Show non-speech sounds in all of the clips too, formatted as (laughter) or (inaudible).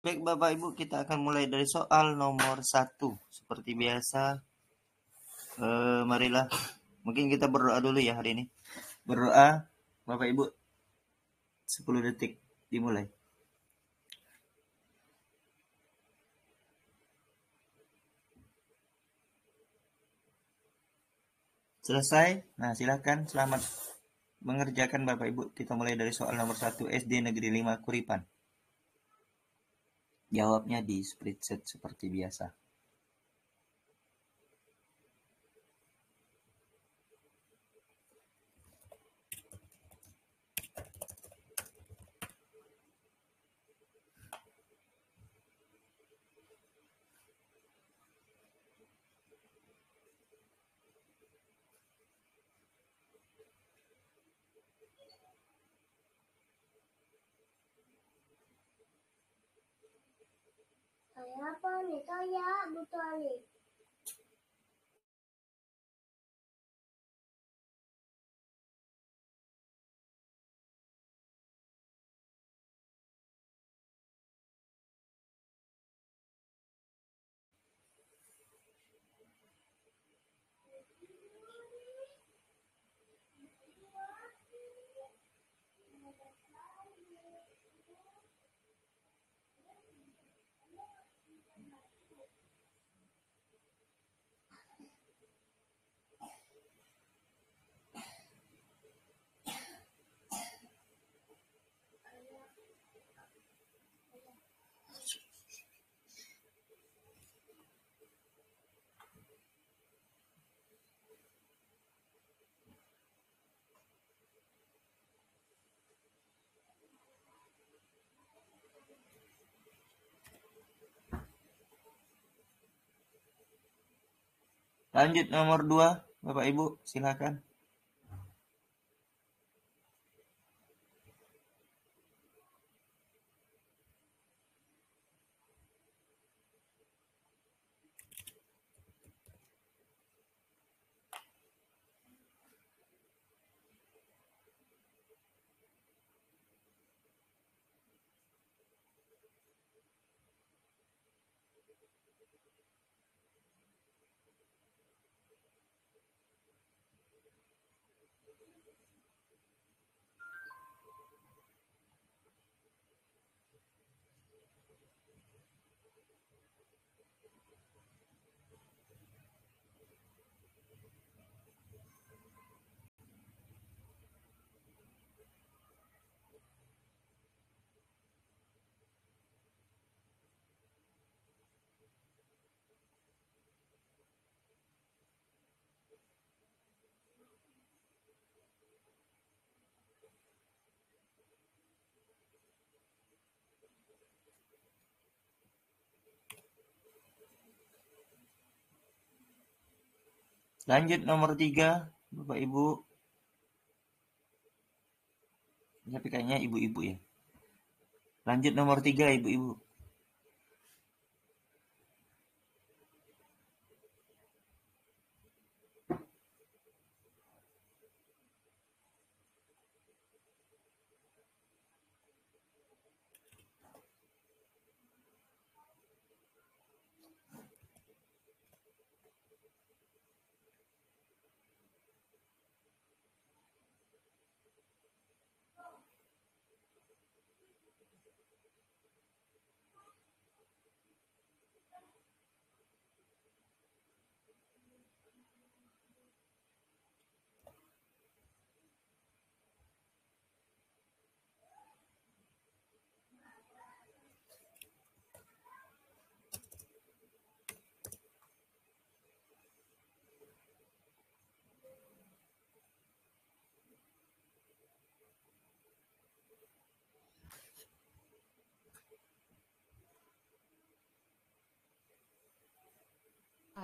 Baik Bapak Ibu, kita akan mulai dari soal nomor satu. Seperti biasa, e, marilah. Mungkin kita berdoa dulu ya hari ini. Berdoa, Bapak Ibu. 10 detik, dimulai. Selesai? Nah, silahkan selamat mengerjakan Bapak Ibu. Kita mulai dari soal nomor satu SD Negeri 5 Kuripan. Jawabnya di spreadsheet seperti biasa. 不到哩。Lanjut nomor 2, Bapak Ibu, silakan. Lanjut nomor tiga, Bapak Ibu. Tapi kayaknya ibu-ibu ya. Lanjut nomor tiga, ibu-ibu.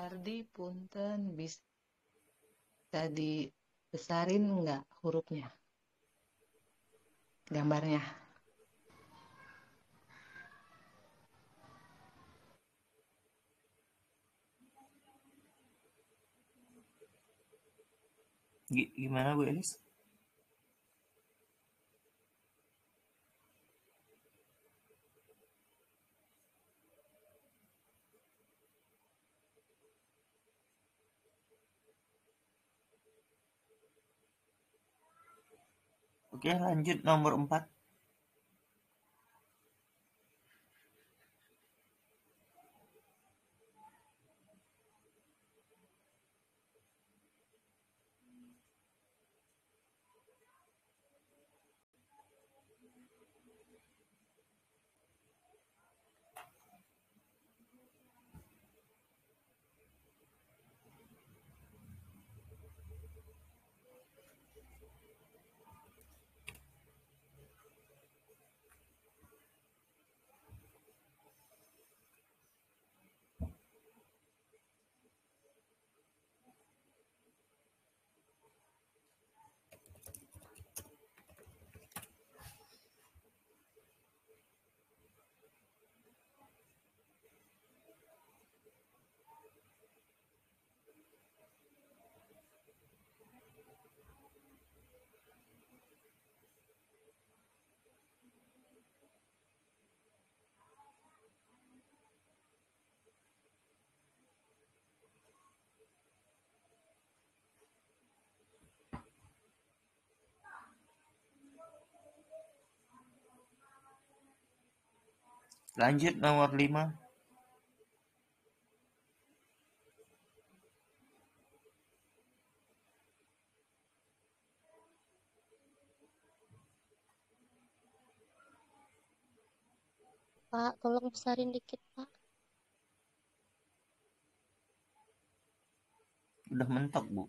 Ardi punten bisa dibesarin nggak hurufnya gambarnya G gimana Bu Elis? Oke, lanjut nomor 4. Lanjut nomor 5. Pak, tolong besarin dikit, Pak. Udah mentok, Bu.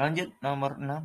Lanjut, nomor enam.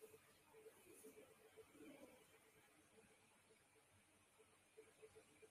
フフフ。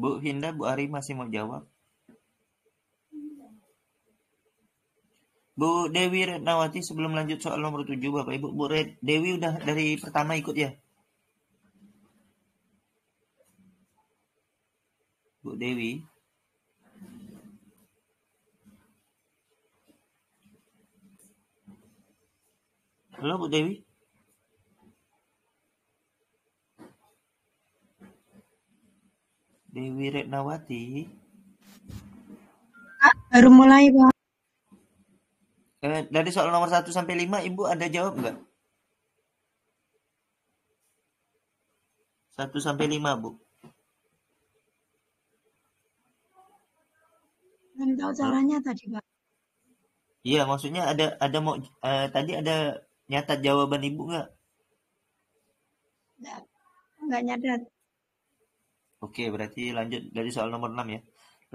Bu Hinda, Bu Ari masih mau jawab? Bu Dewi Retnawati sebelum lanjut soal nomor 7 Bapak Ibu Bu Red, Dewi udah dari pertama ikut ya? Bu Dewi. Halo Bu Dewi. Dewi Retnawati. Ah, baru mulai, Pak. Eh, dari soal nomor 1 sampai 5, Ibu ada jawab enggak? 1 sampai 5, Bu. Belum tahu caranya hmm. tadi, Pak. Iya, maksudnya ada ada mau uh, tadi ada nyatat jawaban Ibu enggak? Enggak, enggak nyadat. Oke, berarti lanjut dari soal nomor 6 ya.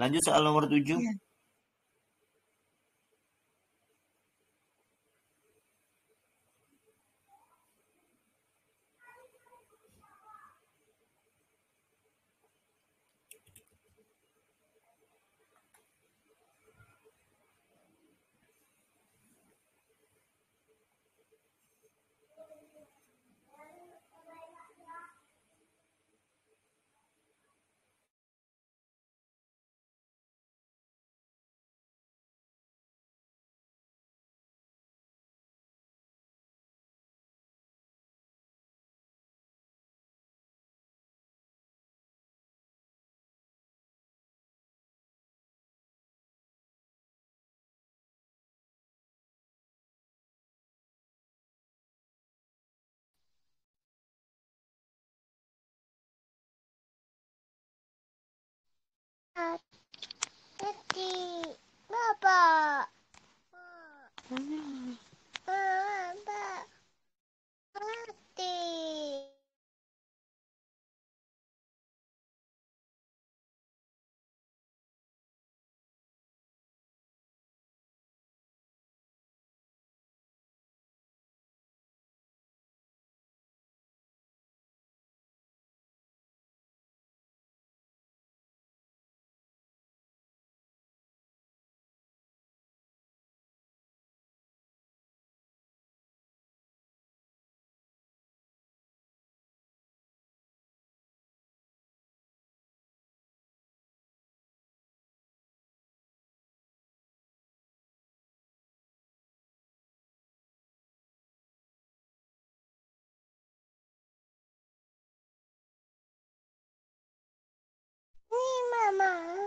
Lanjut soal nomor 7. Ya. 爸爸，爸爸，爹。妈妈。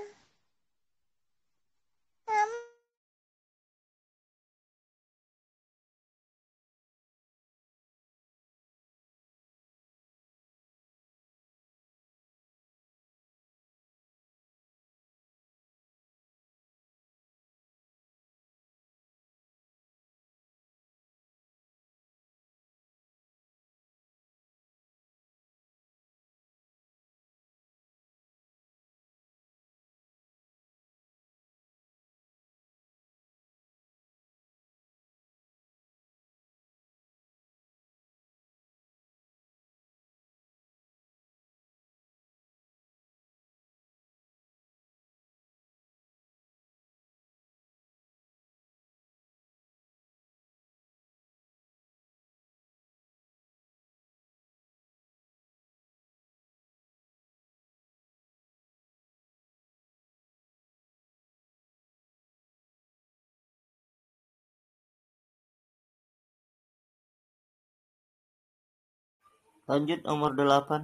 Lanjut nomor delapan.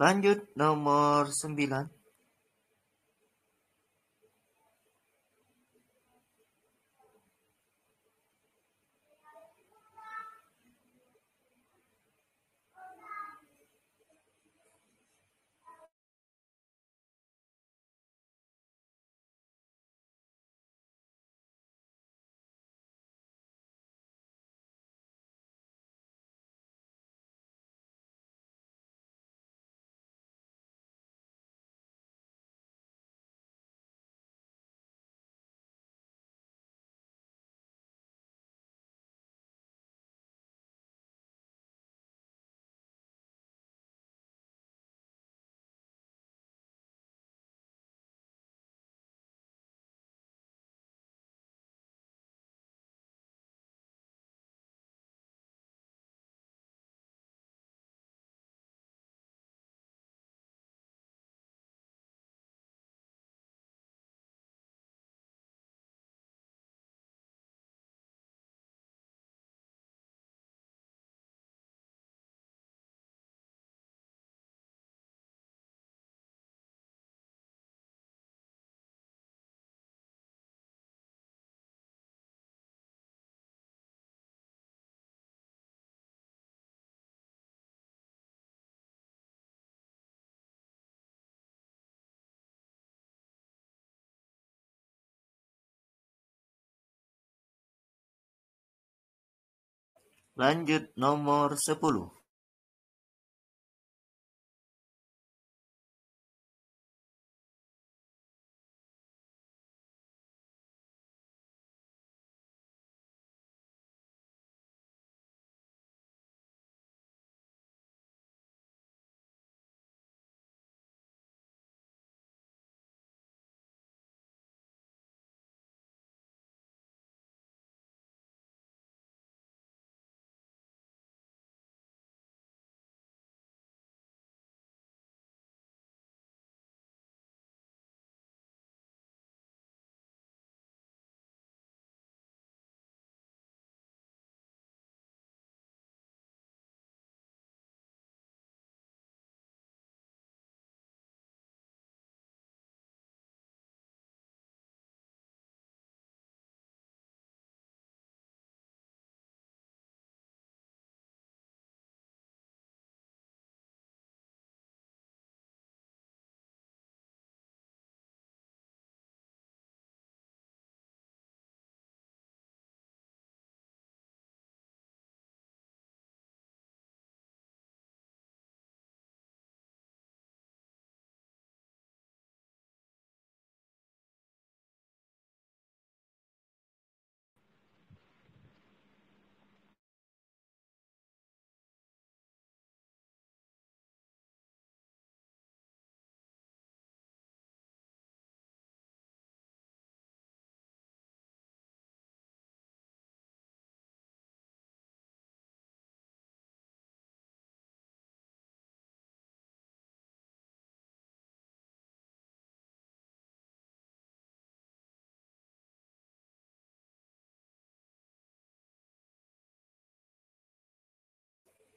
Lanjut nomor sembilan. Lanjut nomor 10.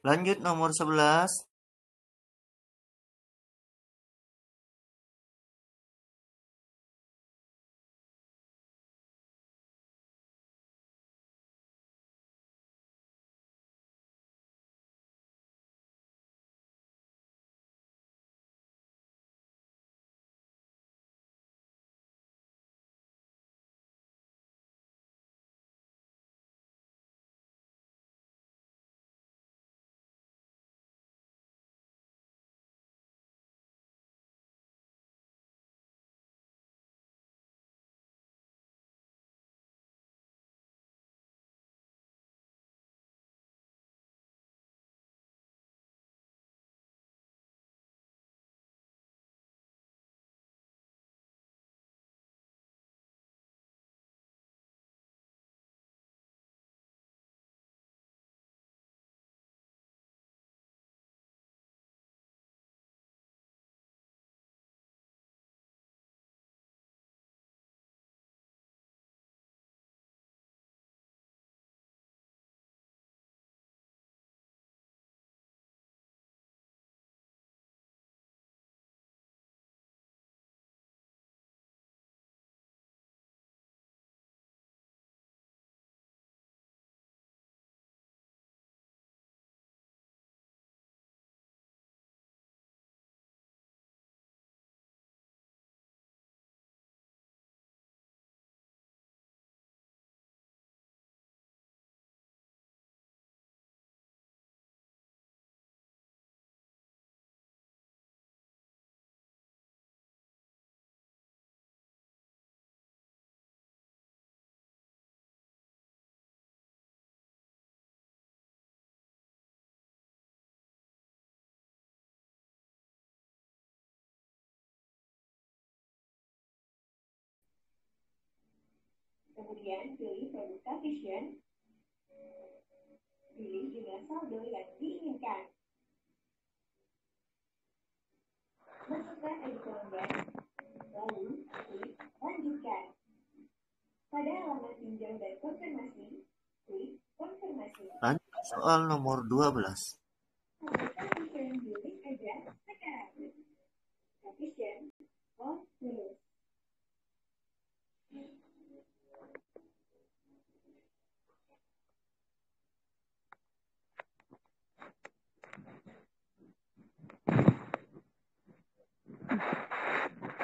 Lanjut nomor 11. Kemudian pilih produk sufficient. Pilih jumlah saldo yang diinginkan. Masukkan editor bank, lalu klik lanjutkan. Pada halaman pinjam dan konfirmasi, klik konfirmasi. Lanjut soal nomor 12. Apakah return aja sekarang? Sufficient, all bills.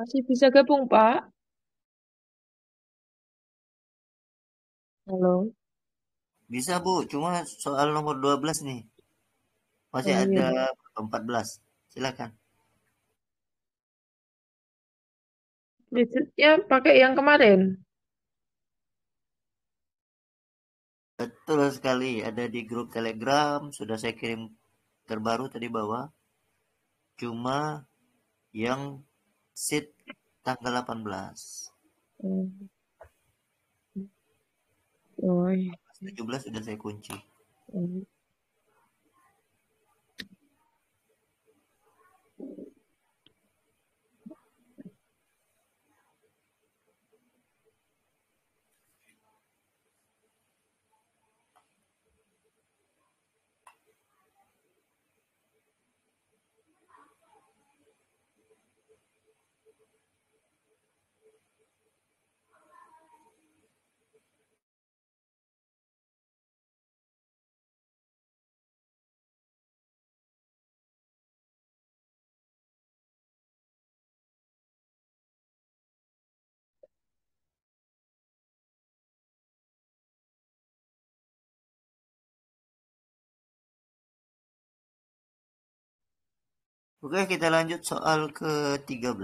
Masih bisa gabung, Pak. Halo. Bisa, Bu. Cuma soal nomor 12 nih. Masih Oh, iya. ada iya. 14. Silakan. Ya, pakai yang kemarin. Betul sekali. Ada di grup Telegram. Sudah saya kirim terbaru tadi bawah. Cuma yang Sid tanggal 18. Hmm. Oh. 17 iya. sudah saya kunci. Hmm. Oke, kita lanjut soal ke-13.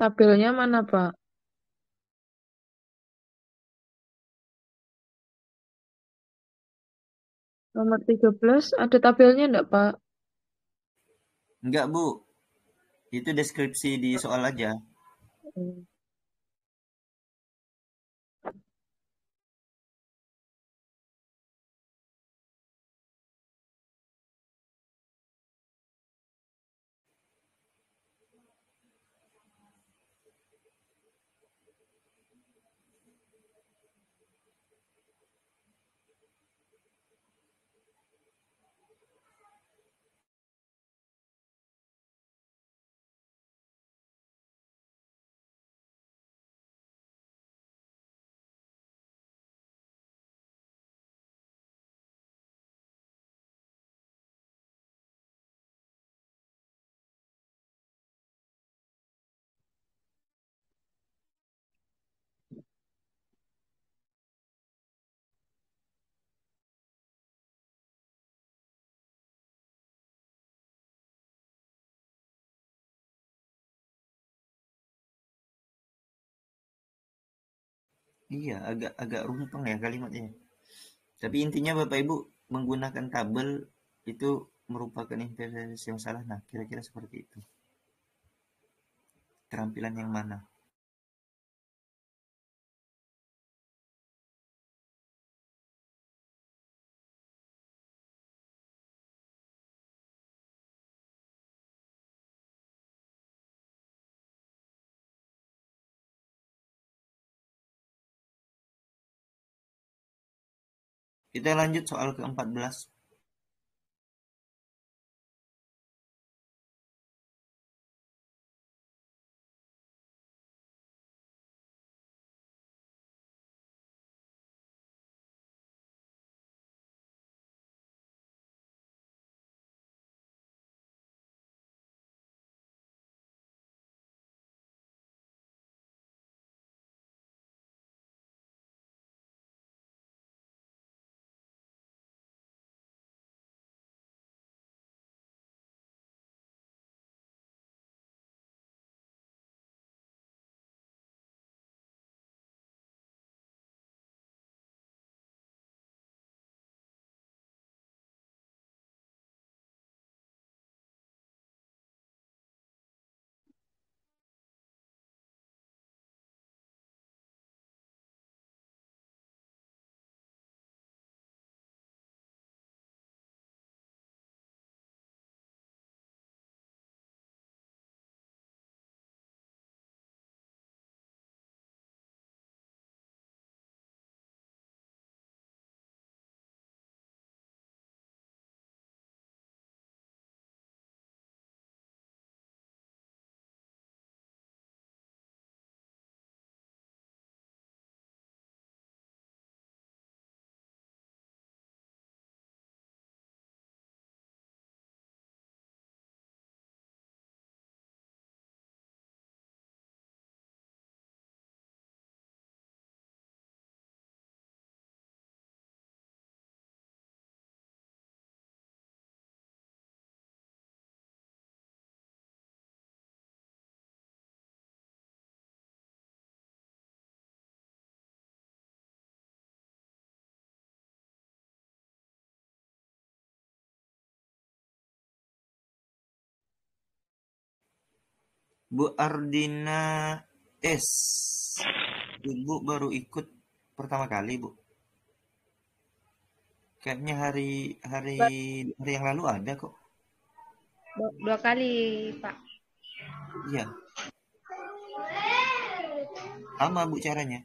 Tabelnya mana, Pak? Nomor 13, ada tabelnya enggak, Pak? Enggak, Bu. Itu deskripsi di soal aja. Oh. Iya, agak agak rumpang ya kalimatnya. Tapi intinya Bapak Ibu menggunakan tabel itu merupakan inventaris yang salah. Nah, kira-kira seperti itu. Terampilan yang mana? Kita lanjut soal ke 14 belas. Bu Ardina S. Ibu baru ikut pertama kali, Bu. Kayaknya hari hari hari yang lalu ada kok. Dua, kali, Pak. Iya. Sama Bu caranya.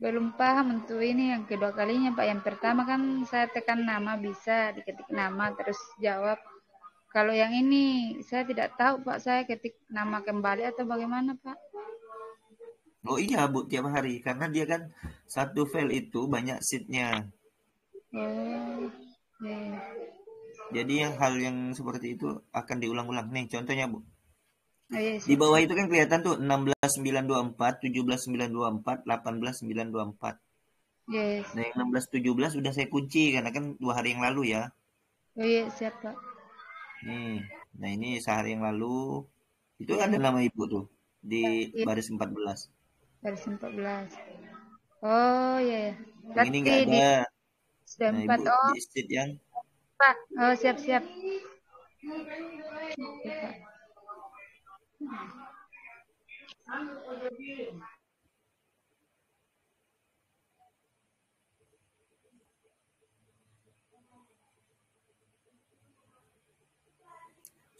belum paham untuk ini yang kedua kalinya Pak. Yang pertama kan saya tekan nama bisa diketik nama terus jawab. Kalau yang ini saya tidak tahu Pak saya ketik nama kembali atau bagaimana Pak? Oh iya Bu tiap hari karena dia kan satu file itu banyak seatnya Oh, iya. Jadi yang hal yang seperti itu akan diulang-ulang nih contohnya Bu. Oh, iya, iya, di bawah itu kan kelihatan tuh 16924, 17924, 18924. Yes. Nah, yang 16 17 sudah saya kunci karena kan dua hari yang lalu ya. Oh iya, siap, Pak. Nih, hmm, nah ini sehari yang lalu itu ada nama Ibu tuh di iya. baris 14. Baris 14. Oh iya ya. ini enggak ada. Di... Sudah nah, oh. yang Pak, oh siap-siap. Pak. Siap.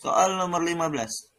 Soal nomor 15.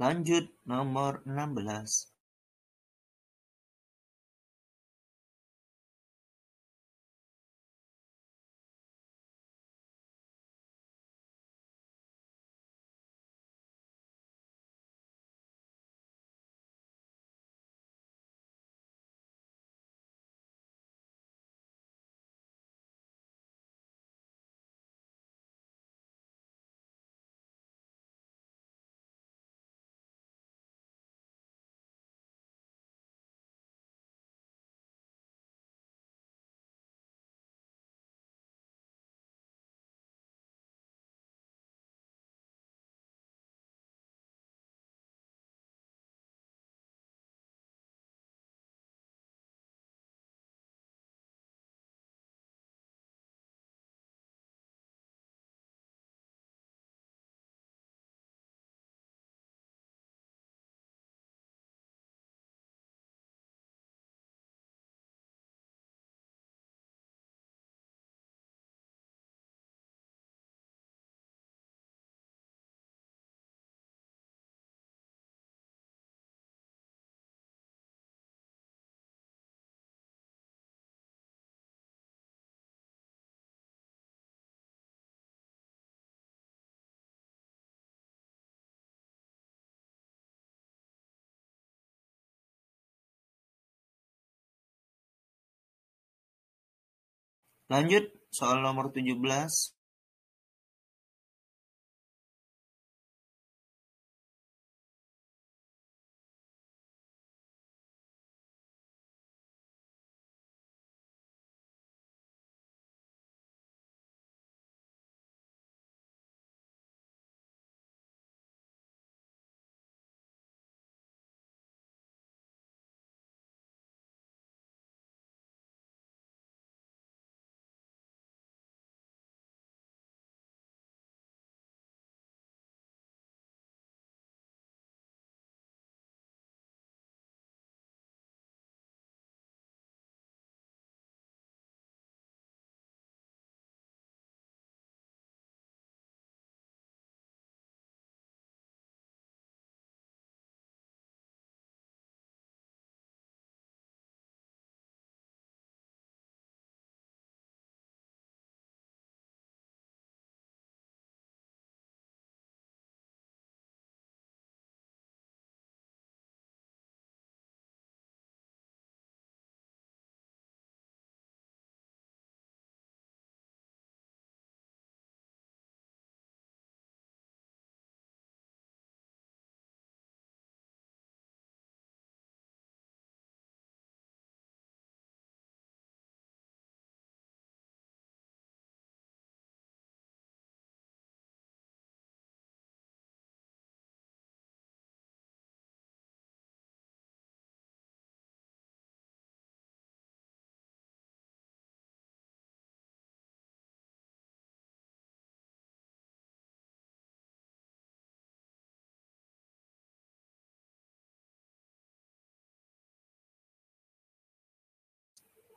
Lanjut, nomor 16. Lanjut, soal nomor 17.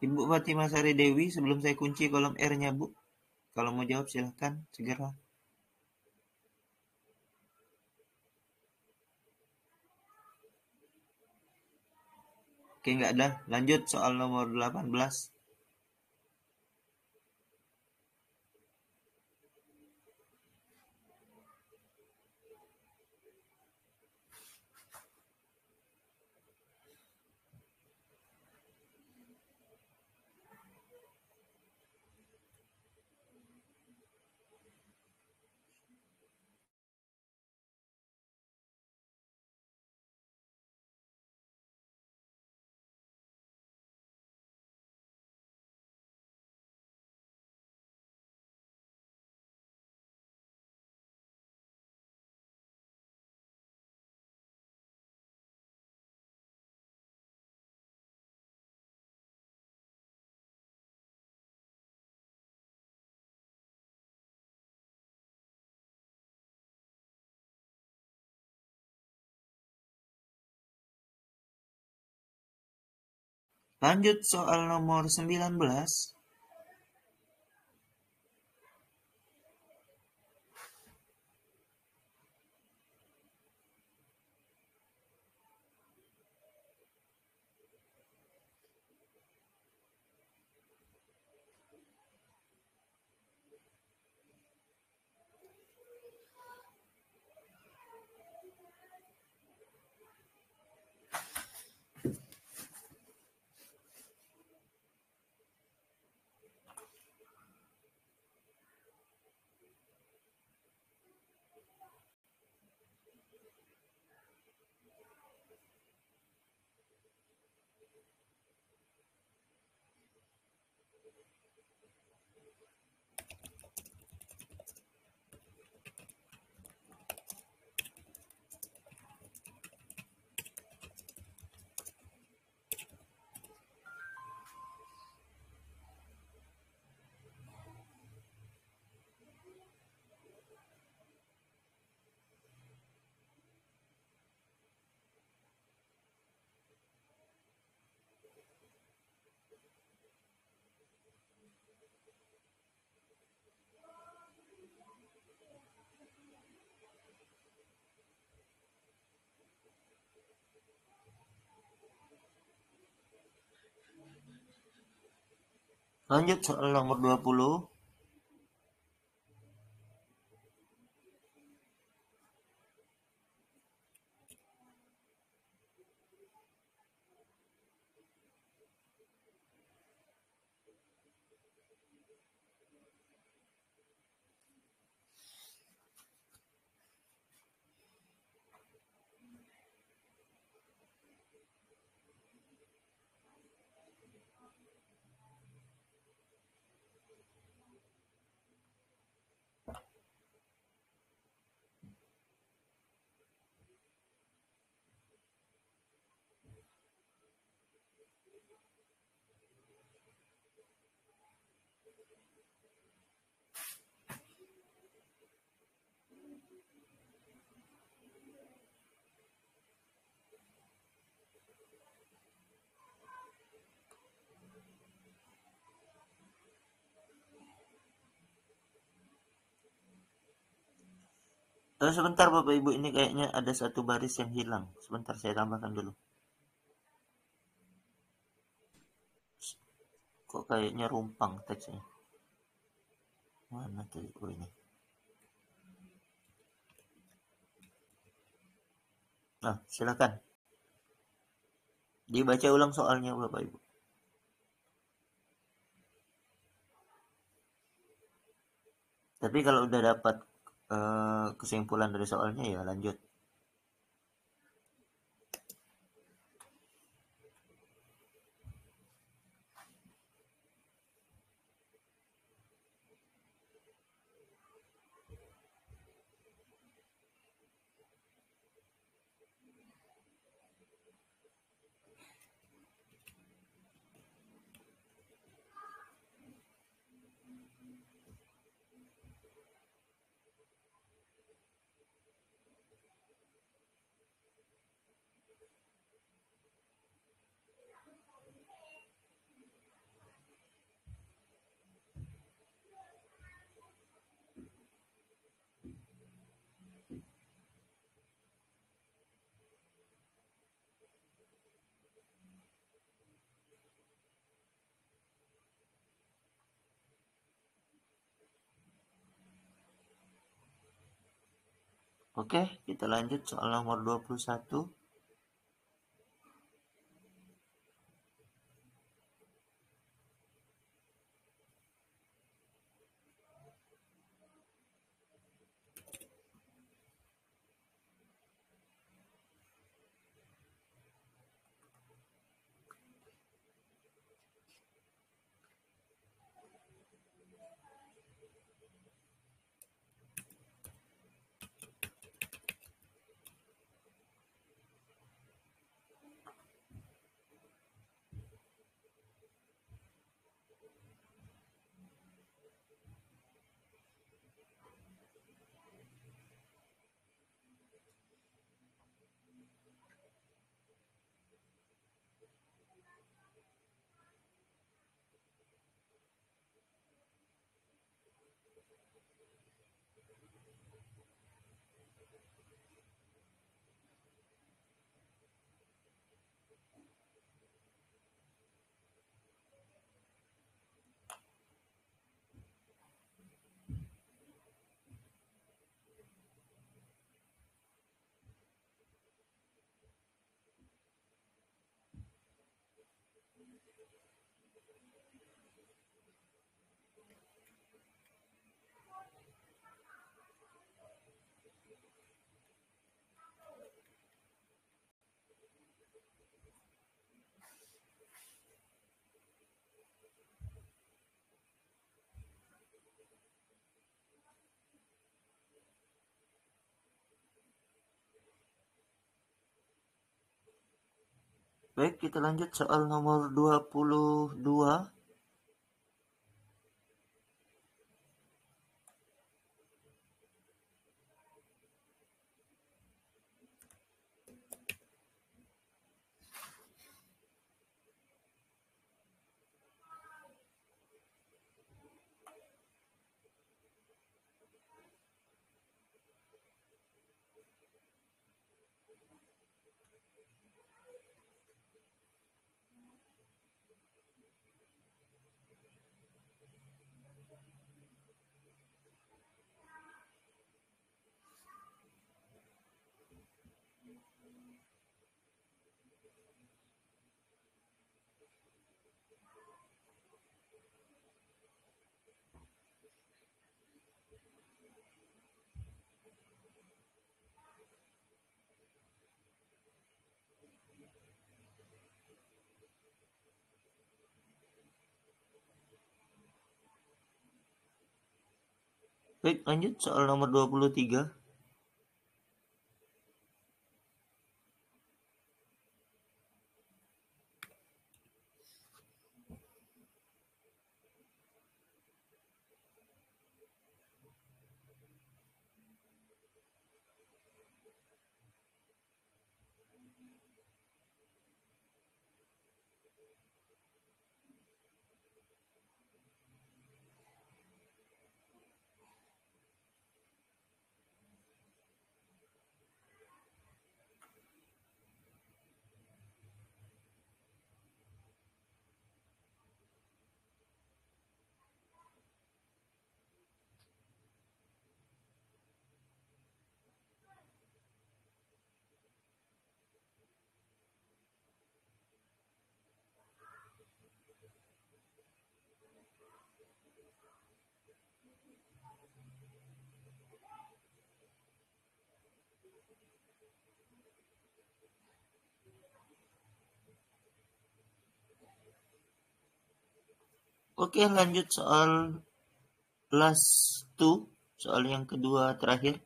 Ibu Fatimah Sari Dewi, sebelum saya kunci kolom R-nya, Bu. Kalau mau jawab silahkan, segera. Oke, nggak ada. Lanjut soal nomor 18. Lanjut soal nomor 19. Lanjut soal nomor 20. Oh, sebentar Bapak Ibu ini kayaknya ada satu baris yang hilang. Sebentar saya tambahkan dulu. Kok kayaknya rumpang teksnya? Mana tuh oh, ini? Nah, silakan. Dibaca ulang soalnya Bapak Ibu. Tapi kalau udah dapat uh, kesimpulan dari soalnya ya lanjut. Oke, kita lanjut soal nomor 21. Baik, kita lanjut soal nomor 22. Baik, lanjut soal nomor 23. Oke, lanjut soal last two, soal yang kedua terakhir.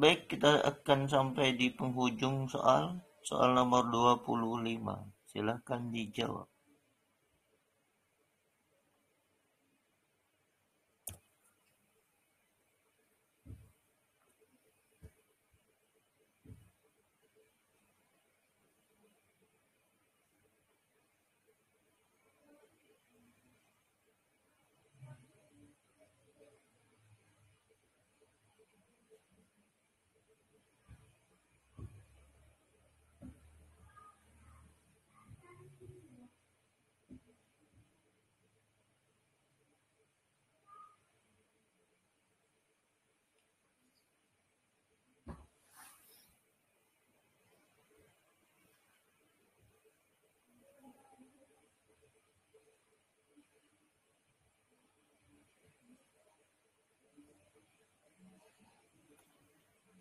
Baik, kita akan sampai di penghujung soal, soal nomor 25. Silahkan dijawab.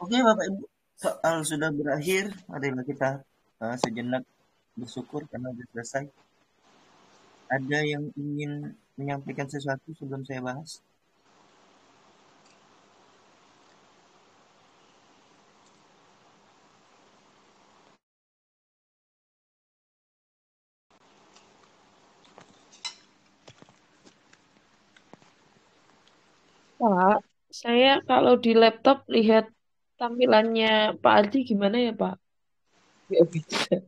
Oke Bapak Ibu, soal sudah berakhir. Marilah kita uh, sejenak bersyukur karena sudah selesai. Ada yang ingin menyampaikan sesuatu sebelum saya bahas? Pak, saya kalau di laptop lihat tampilannya Pak aldi gimana ya, Pak? Ya bisa. Gitu.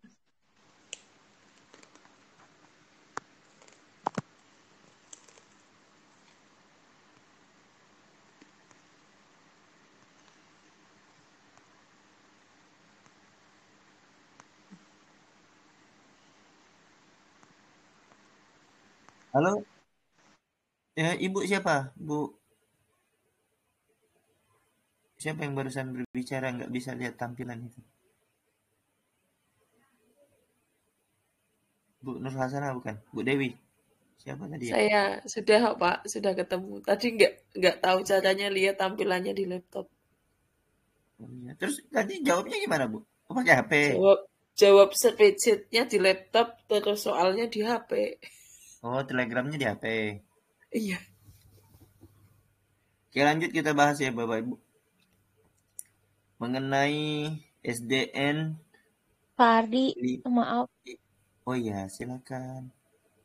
Halo? Ya, ibu siapa? Bu Siapa yang barusan berbicara nggak bisa lihat tampilan itu? Bu Nur Hasana bukan? Bu Dewi? Siapa tadi? Ya? Saya sudah Pak, sudah ketemu. Tadi nggak nggak tahu caranya lihat tampilannya di laptop. Oh iya. Terus tadi jawabnya gimana Bu? Oh, pakai HP? Jawab jawab spreadsheetnya di laptop, terus soalnya di HP. Oh, telegramnya di HP. Iya. Oke lanjut kita bahas ya Bapak Ibu mengenai SDN pardi maaf. Oh ya silakan.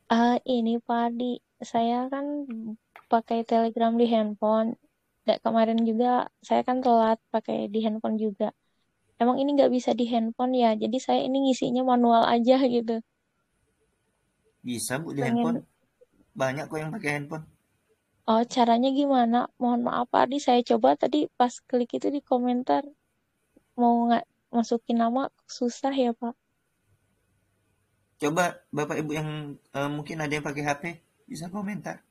Uh, ini pardi saya kan pakai Telegram di handphone. Nggak, kemarin juga saya kan telat pakai di handphone juga. Emang ini nggak bisa di handphone ya? Jadi saya ini ngisinya manual aja gitu. Bisa bu di Pengen... handphone? Banyak kok yang pakai handphone. Oh, caranya gimana? Mohon maaf Adi. saya coba tadi pas klik itu di komentar mau nggak masukin nama susah ya pak coba bapak ibu yang uh, mungkin ada yang pakai HP bisa komentar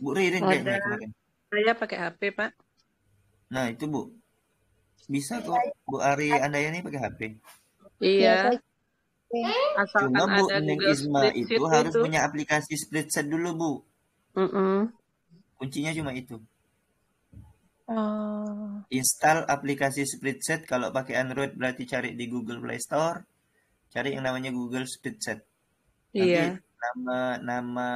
bu Ririn kayaknya kemarin saya pakai HP pak nah itu bu bisa kok bu Ari Anda ini pakai HP iya, iya asalkan cuma bu Neng Isma itu harus itu. punya aplikasi split set dulu bu mm -mm. kuncinya cuma itu Uh. Install aplikasi set Kalau pakai Android berarti cari di Google Play Store. Cari yang namanya Google split set Nanti iya. nama nama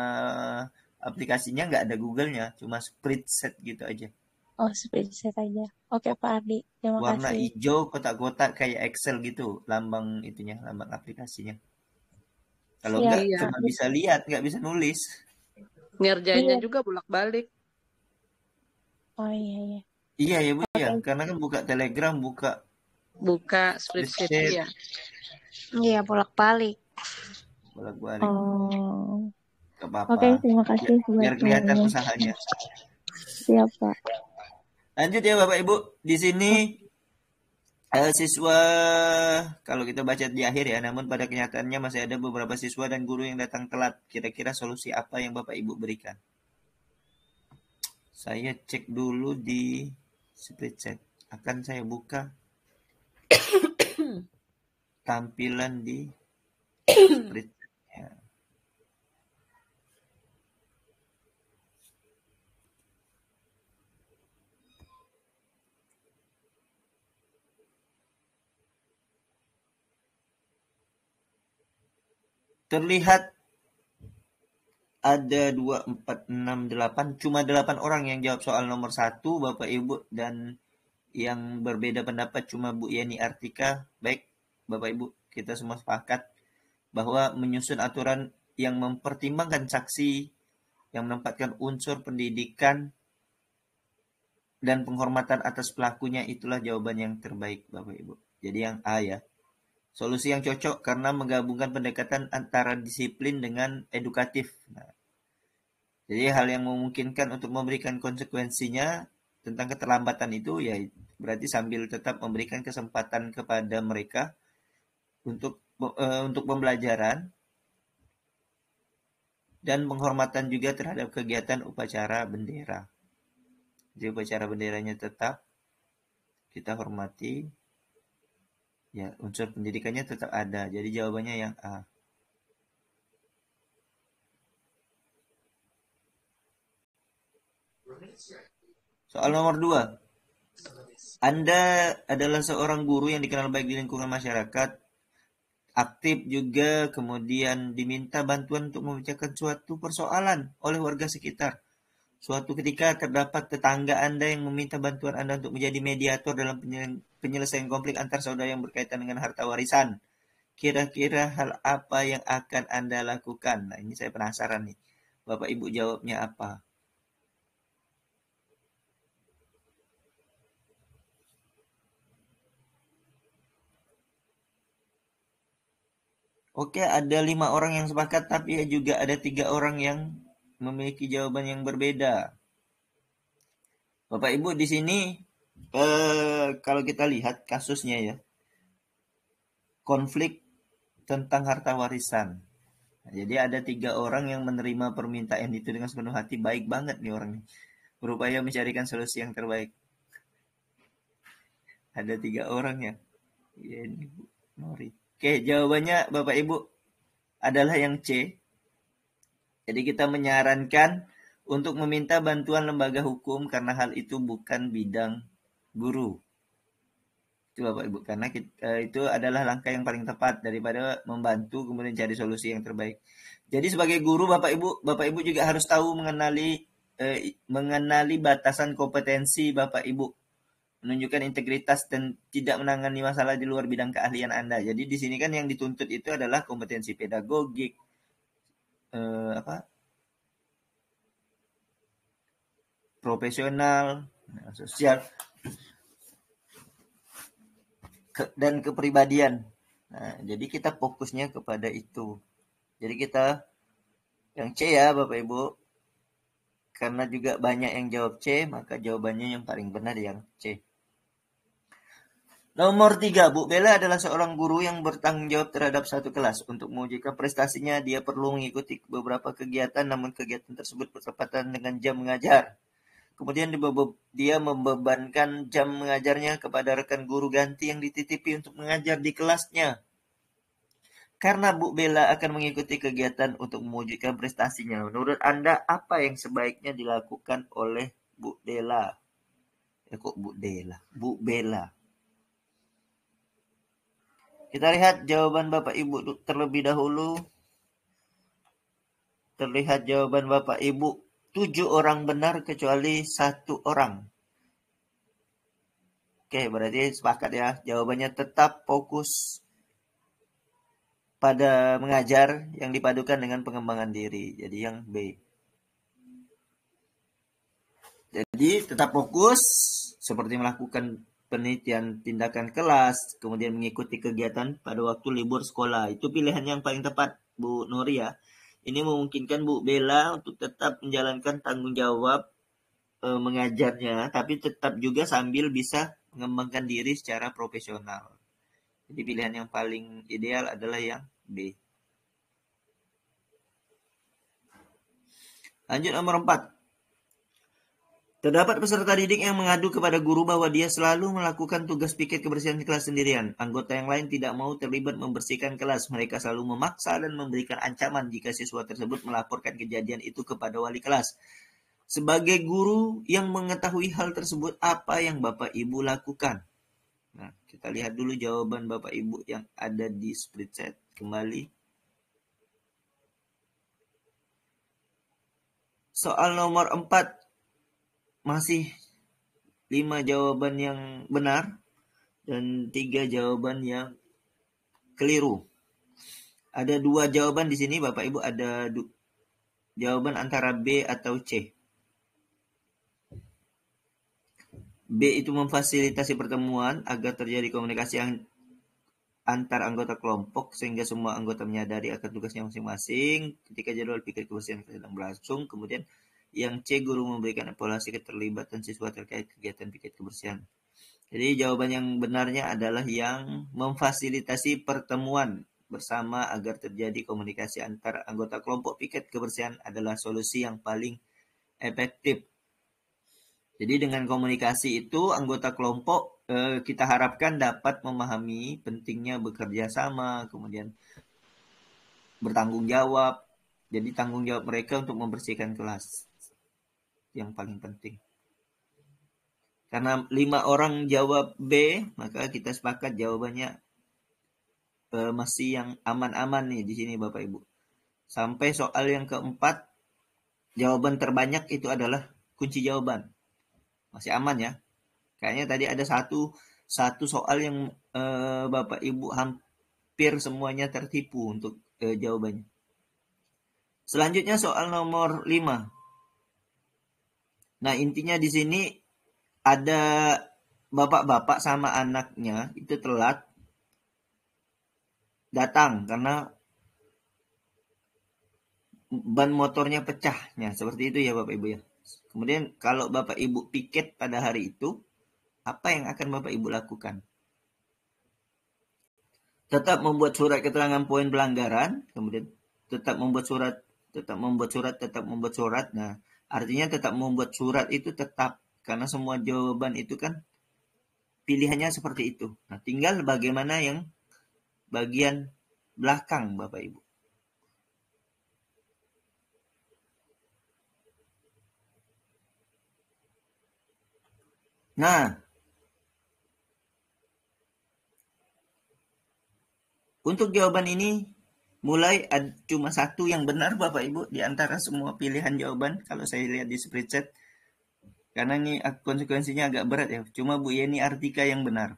aplikasinya nggak ada Google-nya, cuma set gitu aja. Oh, split set aja. Oke, Pak Ardi. Terima Warna kasih. hijau kotak-kotak kayak Excel gitu, lambang itunya, lambang aplikasinya. Kalau yeah, nggak, yeah. cuma bisa lihat, nggak bisa nulis. Ngerjainnya yeah. juga bolak-balik. Oh iya iya. Iya ya Bu okay. ya, karena kan buka Telegram, buka buka spreadsheet ya. Iya, bolak-balik. Bolak-balik. Oh. Oke, okay, terima kasih. Biar, biar kelihatan usahanya. Siap, Pak. Lanjut ya Bapak Ibu, di sini eh, siswa kalau kita baca di akhir ya, namun pada kenyataannya masih ada beberapa siswa dan guru yang datang telat. Kira-kira solusi apa yang Bapak Ibu berikan? Saya cek dulu di split chat. Akan saya buka (coughs) tampilan di split ya. Terlihat ada 2, 4, 6, 8. Cuma 8 orang yang jawab soal nomor 1, Bapak Ibu. Dan yang berbeda pendapat cuma Bu Yeni Artika. Baik, Bapak Ibu, kita semua sepakat bahwa menyusun aturan yang mempertimbangkan saksi, yang menempatkan unsur pendidikan, dan penghormatan atas pelakunya itulah jawaban yang terbaik Bapak Ibu. Jadi yang A ya. Solusi yang cocok karena menggabungkan pendekatan antara disiplin dengan edukatif. Nah, jadi hal yang memungkinkan untuk memberikan konsekuensinya tentang keterlambatan itu ya berarti sambil tetap memberikan kesempatan kepada mereka untuk uh, untuk pembelajaran dan penghormatan juga terhadap kegiatan upacara bendera. Jadi upacara benderanya tetap kita hormati Ya, unsur pendidikannya tetap ada. Jadi jawabannya yang A. Soal nomor dua. Anda adalah seorang guru yang dikenal baik di lingkungan masyarakat, aktif juga kemudian diminta bantuan untuk memecahkan suatu persoalan oleh warga sekitar. Suatu ketika terdapat tetangga Anda yang meminta bantuan Anda untuk menjadi mediator dalam penyelesaian konflik antar saudara yang berkaitan dengan harta warisan. Kira-kira hal apa yang akan Anda lakukan? Nah, ini saya penasaran nih. Bapak Ibu jawabnya apa? Oke, ada lima orang yang sepakat, tapi ya juga ada tiga orang yang memiliki jawaban yang berbeda. Bapak Ibu di sini eh, kalau kita lihat kasusnya ya konflik tentang harta warisan. jadi ada tiga orang yang menerima permintaan itu dengan sepenuh hati baik banget nih orangnya. Berupaya mencarikan solusi yang terbaik. Ada tiga orang ya. Ya ini Bu Nori. Oke, jawabannya Bapak Ibu adalah yang C. Jadi kita menyarankan untuk meminta bantuan lembaga hukum karena hal itu bukan bidang guru. Itu Bapak Ibu karena kita, eh, itu adalah langkah yang paling tepat daripada membantu kemudian cari solusi yang terbaik. Jadi sebagai guru Bapak Ibu, Bapak Ibu juga harus tahu mengenali eh, mengenali batasan kompetensi Bapak Ibu menunjukkan integritas dan tidak menangani masalah di luar bidang keahlian Anda. Jadi di sini kan yang dituntut itu adalah kompetensi pedagogik eh, apa? profesional, sosial ke, dan kepribadian. Nah, jadi kita fokusnya kepada itu. Jadi kita yang C ya Bapak Ibu. Karena juga banyak yang jawab C, maka jawabannya yang paling benar yang C. Nomor tiga, Bu Bella adalah seorang guru yang bertanggung jawab terhadap satu kelas. Untuk mewujudkan prestasinya, dia perlu mengikuti beberapa kegiatan, namun kegiatan tersebut bertepatan dengan jam mengajar. Kemudian dia membebankan jam mengajarnya kepada rekan guru ganti yang dititipi untuk mengajar di kelasnya. Karena Bu Bella akan mengikuti kegiatan untuk mewujudkan prestasinya. Menurut Anda, apa yang sebaiknya dilakukan oleh Bu Bella? Eh ya, kok Bu Bella? Bu Bella. Kita lihat jawaban Bapak Ibu terlebih dahulu. Terlihat jawaban Bapak Ibu tujuh orang benar kecuali satu orang. Oke, berarti sepakat ya. Jawabannya tetap fokus pada mengajar yang dipadukan dengan pengembangan diri. Jadi yang B. Jadi tetap fokus seperti melakukan penelitian tindakan kelas, kemudian mengikuti kegiatan pada waktu libur sekolah. Itu pilihan yang paling tepat, Bu Nuri ya. Ini memungkinkan Bu Bella untuk tetap menjalankan tanggung jawab e, mengajarnya, tapi tetap juga sambil bisa mengembangkan diri secara profesional. Jadi pilihan yang paling ideal adalah yang B. Lanjut nomor 4. Terdapat peserta didik yang mengadu kepada guru bahwa dia selalu melakukan tugas piket kebersihan kelas sendirian. Anggota yang lain tidak mau terlibat membersihkan kelas. Mereka selalu memaksa dan memberikan ancaman jika siswa tersebut melaporkan kejadian itu kepada wali kelas. Sebagai guru yang mengetahui hal tersebut, apa yang Bapak Ibu lakukan? Nah, kita lihat dulu jawaban Bapak Ibu yang ada di spreadsheet kembali. Soal nomor 4 masih lima jawaban yang benar dan tiga jawaban yang keliru. Ada dua jawaban di sini, Bapak Ibu. Ada jawaban antara B atau C. B itu memfasilitasi pertemuan agar terjadi komunikasi yang antar anggota kelompok sehingga semua anggota menyadari akan tugasnya masing-masing ketika jadwal pikir kebersihan sedang berlangsung kemudian yang C. Guru memberikan evaluasi keterlibatan siswa terkait kegiatan piket kebersihan. Jadi jawaban yang benarnya adalah yang memfasilitasi pertemuan bersama agar terjadi komunikasi antar anggota kelompok piket kebersihan adalah solusi yang paling efektif. Jadi dengan komunikasi itu anggota kelompok eh, kita harapkan dapat memahami pentingnya bekerja sama, kemudian bertanggung jawab. Jadi tanggung jawab mereka untuk membersihkan kelas yang paling penting. Karena lima orang jawab B, maka kita sepakat jawabannya e, masih yang aman-aman nih di sini Bapak Ibu. Sampai soal yang keempat, jawaban terbanyak itu adalah kunci jawaban. Masih aman ya. Kayaknya tadi ada satu satu soal yang e, Bapak Ibu hampir semuanya tertipu untuk e, jawabannya. Selanjutnya soal nomor 5. Nah, intinya di sini ada bapak-bapak sama anaknya itu telat datang karena ban motornya pecahnya seperti itu ya Bapak Ibu ya. Kemudian kalau Bapak Ibu piket pada hari itu, apa yang akan Bapak Ibu lakukan? Tetap membuat surat keterangan poin pelanggaran, kemudian tetap membuat surat, tetap membuat surat, tetap membuat surat. Nah, Artinya tetap membuat surat itu tetap karena semua jawaban itu kan pilihannya seperti itu. Nah, tinggal bagaimana yang bagian belakang Bapak Ibu. Nah, untuk jawaban ini mulai cuma satu yang benar Bapak Ibu di antara semua pilihan jawaban kalau saya lihat di spreadsheet karena ini konsekuensinya agak berat ya. Cuma Bu Yeni Artika yang benar.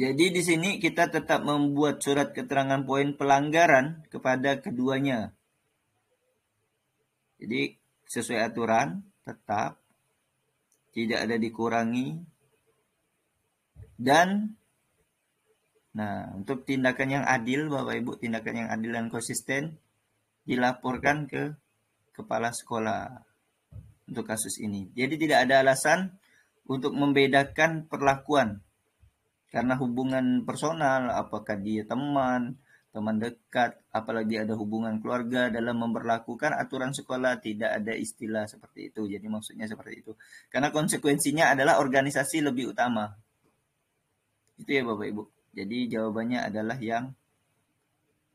Jadi di sini kita tetap membuat surat keterangan poin pelanggaran kepada keduanya. Jadi sesuai aturan tetap tidak ada dikurangi, dan nah, untuk tindakan yang adil Bapak Ibu, tindakan yang adil dan konsisten dilaporkan ke kepala sekolah untuk kasus ini. Jadi tidak ada alasan untuk membedakan perlakuan karena hubungan personal, apakah dia teman, teman dekat, apalagi ada hubungan keluarga dalam memperlakukan aturan sekolah tidak ada istilah seperti itu. Jadi maksudnya seperti itu. Karena konsekuensinya adalah organisasi lebih utama. Itu ya Bapak Ibu. Jadi jawabannya adalah yang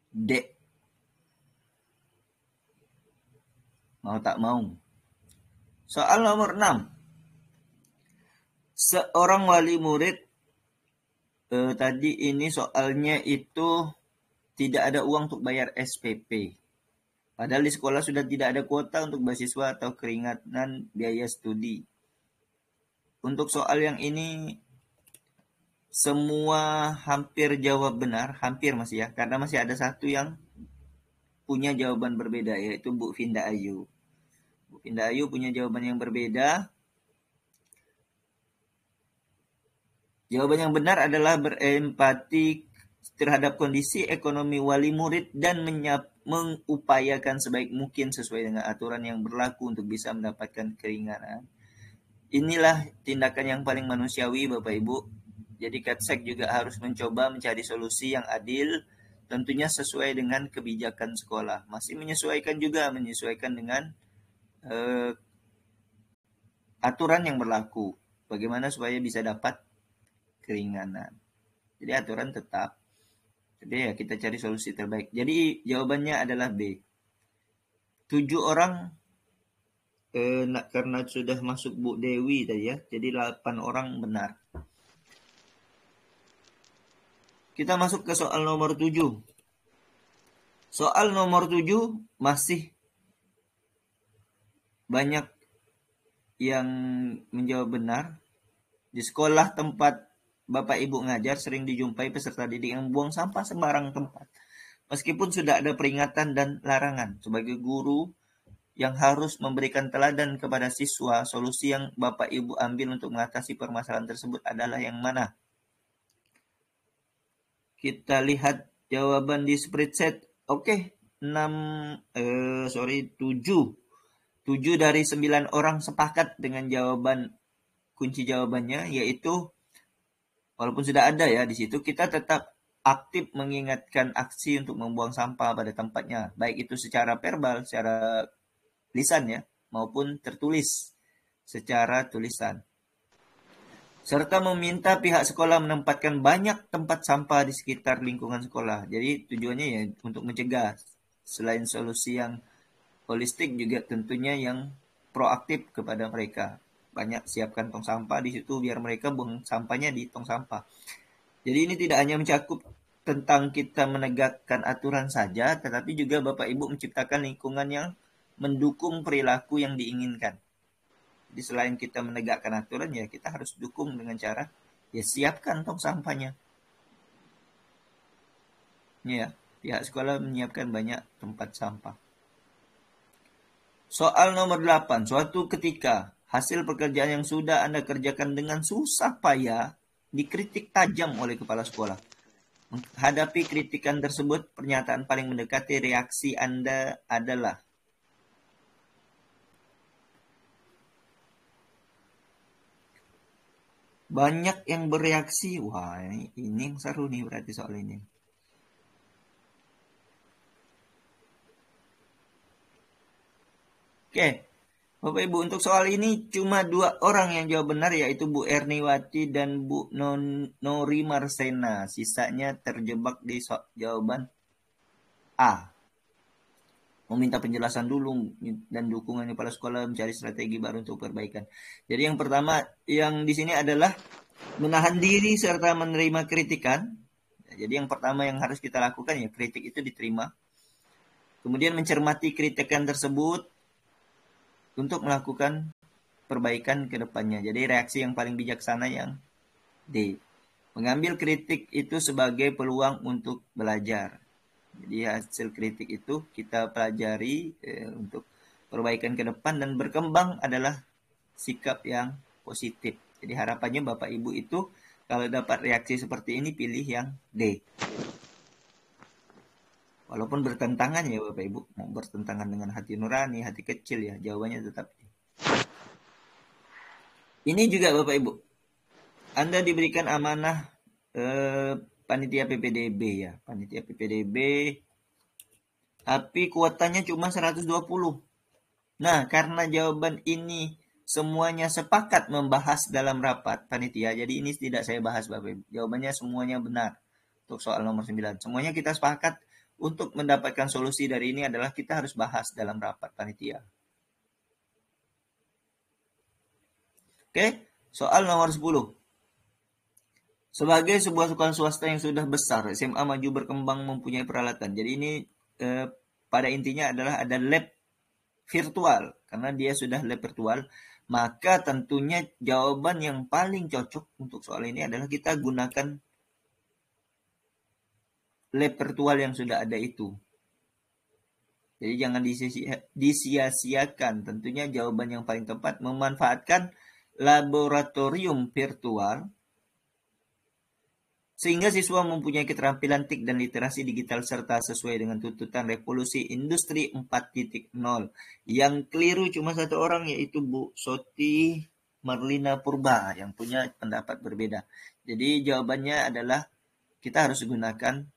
D. Mau tak mau. Soal nomor 6. Seorang wali murid eh, tadi ini soalnya itu tidak ada uang untuk bayar SPP. Padahal di sekolah sudah tidak ada kuota untuk beasiswa atau keringatan biaya studi. Untuk soal yang ini semua hampir jawab benar, hampir masih ya, karena masih ada satu yang punya jawaban berbeda yaitu Bu Finda Ayu. Bu Finda Ayu punya jawaban yang berbeda. Jawaban yang benar adalah berempati terhadap kondisi ekonomi wali murid dan menyap, mengupayakan sebaik mungkin sesuai dengan aturan yang berlaku untuk bisa mendapatkan keringanan. Inilah tindakan yang paling manusiawi Bapak Ibu jadi Ketsek juga harus mencoba mencari solusi yang adil, tentunya sesuai dengan kebijakan sekolah. Masih menyesuaikan juga, menyesuaikan dengan eh, aturan yang berlaku. Bagaimana supaya bisa dapat keringanan. Jadi aturan tetap. Jadi ya kita cari solusi terbaik. Jadi jawabannya adalah B. Tujuh orang eh, karena sudah masuk Bu Dewi tadi ya, jadi delapan orang benar. Kita masuk ke soal nomor 7. Soal nomor 7 masih banyak yang menjawab benar. Di sekolah tempat Bapak Ibu ngajar sering dijumpai peserta didik yang buang sampah sembarang tempat. Meskipun sudah ada peringatan dan larangan, sebagai guru yang harus memberikan teladan kepada siswa, solusi yang Bapak Ibu ambil untuk mengatasi permasalahan tersebut adalah yang mana? Kita lihat jawaban di spreadsheet. Oke, 6 eh sorry 7. 7 dari 9 orang sepakat dengan jawaban kunci jawabannya yaitu walaupun sudah ada ya di situ kita tetap aktif mengingatkan aksi untuk membuang sampah pada tempatnya, baik itu secara verbal, secara lisan ya, maupun tertulis secara tulisan serta meminta pihak sekolah menempatkan banyak tempat sampah di sekitar lingkungan sekolah. Jadi tujuannya ya untuk mencegah selain solusi yang holistik juga tentunya yang proaktif kepada mereka. Banyak siapkan tong sampah di situ biar mereka buang sampahnya di tong sampah. Jadi ini tidak hanya mencakup tentang kita menegakkan aturan saja, tetapi juga Bapak Ibu menciptakan lingkungan yang mendukung perilaku yang diinginkan. Di selain kita menegakkan aturan ya kita harus dukung dengan cara ya siapkan tong sampahnya. Ya, pihak sekolah menyiapkan banyak tempat sampah. Soal nomor 8, suatu ketika hasil pekerjaan yang sudah Anda kerjakan dengan susah payah dikritik tajam oleh kepala sekolah. Menghadapi kritikan tersebut, pernyataan paling mendekati reaksi Anda adalah banyak yang bereaksi wah ini, ini yang seru nih berarti soal ini oke Bapak Ibu untuk soal ini cuma dua orang yang jawab benar yaitu Bu Erniwati dan Bu non Nori Marsena sisanya terjebak di so jawaban A meminta penjelasan dulu dan dukungan kepala sekolah mencari strategi baru untuk perbaikan. Jadi yang pertama yang di sini adalah menahan diri serta menerima kritikan. Jadi yang pertama yang harus kita lakukan ya kritik itu diterima. Kemudian mencermati kritikan tersebut untuk melakukan perbaikan ke depannya. Jadi reaksi yang paling bijaksana yang D. Mengambil kritik itu sebagai peluang untuk belajar. Jadi hasil kritik itu kita pelajari eh, untuk perbaikan ke depan dan berkembang adalah sikap yang positif. Jadi harapannya Bapak Ibu itu kalau dapat reaksi seperti ini pilih yang D. Walaupun bertentangan ya Bapak Ibu, mau bertentangan dengan hati nurani, hati kecil ya, jawabannya tetap D. Ini juga Bapak Ibu, Anda diberikan amanah eh, panitia PPDB ya, panitia PPDB. Tapi kuotanya cuma 120. Nah, karena jawaban ini semuanya sepakat membahas dalam rapat panitia. Jadi ini tidak saya bahas Bapak Jawabannya semuanya benar untuk soal nomor 9. Semuanya kita sepakat untuk mendapatkan solusi dari ini adalah kita harus bahas dalam rapat panitia. Oke, soal nomor 10. Sebagai sebuah sekolah swasta yang sudah besar, SMA Maju Berkembang mempunyai peralatan. Jadi ini eh, pada intinya adalah ada lab virtual. Karena dia sudah lab virtual, maka tentunya jawaban yang paling cocok untuk soal ini adalah kita gunakan lab virtual yang sudah ada itu. Jadi jangan disia-siakan. Tentunya jawaban yang paling tepat memanfaatkan laboratorium virtual sehingga siswa mempunyai keterampilan TIK dan literasi digital serta sesuai dengan tuntutan revolusi industri 4.0. Yang keliru cuma satu orang yaitu Bu Soti Marlina Purba yang punya pendapat berbeda. Jadi jawabannya adalah kita harus gunakan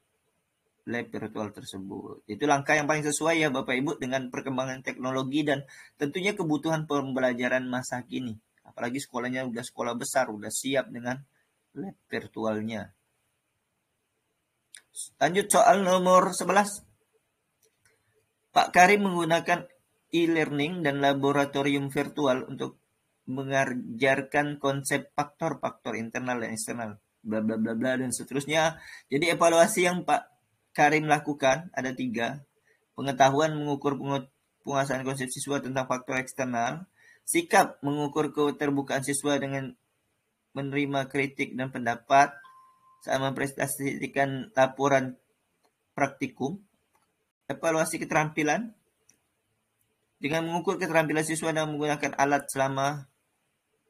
lab virtual tersebut. Itu langkah yang paling sesuai ya Bapak Ibu dengan perkembangan teknologi dan tentunya kebutuhan pembelajaran masa kini. Apalagi sekolahnya udah sekolah besar, udah siap dengan lab virtualnya. Lanjut soal nomor 11. Pak Karim menggunakan e-learning dan laboratorium virtual untuk mengajarkan konsep faktor-faktor internal dan eksternal, bla bla bla bla dan seterusnya. Jadi evaluasi yang Pak Karim lakukan ada tiga. Pengetahuan mengukur penguasaan konsep siswa tentang faktor eksternal, sikap mengukur keterbukaan siswa dengan menerima kritik dan pendapat, saat mempresentasikan laporan praktikum, evaluasi keterampilan, dengan mengukur keterampilan siswa dan menggunakan alat selama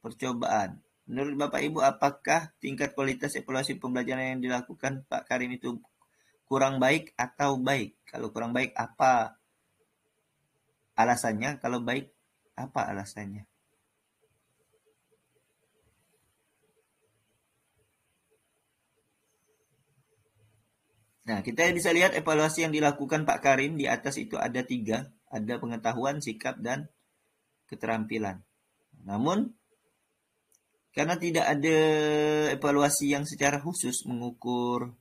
percobaan. Menurut Bapak Ibu, apakah tingkat kualitas evaluasi pembelajaran yang dilakukan Pak Karim itu kurang baik atau baik? Kalau kurang baik, apa alasannya? Kalau baik, apa alasannya? Nah, kita bisa lihat evaluasi yang dilakukan Pak Karim di atas itu ada tiga. Ada pengetahuan, sikap, dan keterampilan. Namun, karena tidak ada evaluasi yang secara khusus mengukur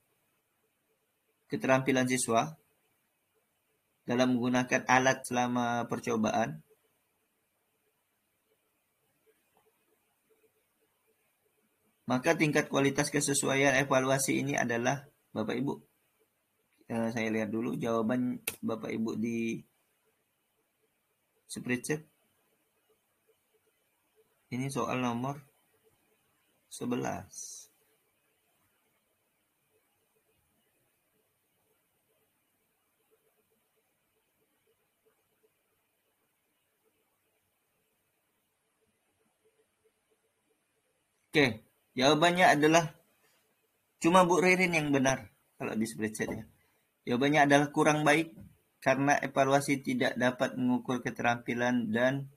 keterampilan siswa dalam menggunakan alat selama percobaan, maka tingkat kualitas kesesuaian evaluasi ini adalah Bapak Ibu eh, saya lihat dulu jawaban Bapak Ibu di spreadsheet. Ini soal nomor 11. Oke, jawabannya adalah cuma Bu Ririn yang benar kalau di spreadsheet ya. Jawabannya adalah kurang baik karena evaluasi tidak dapat mengukur keterampilan dan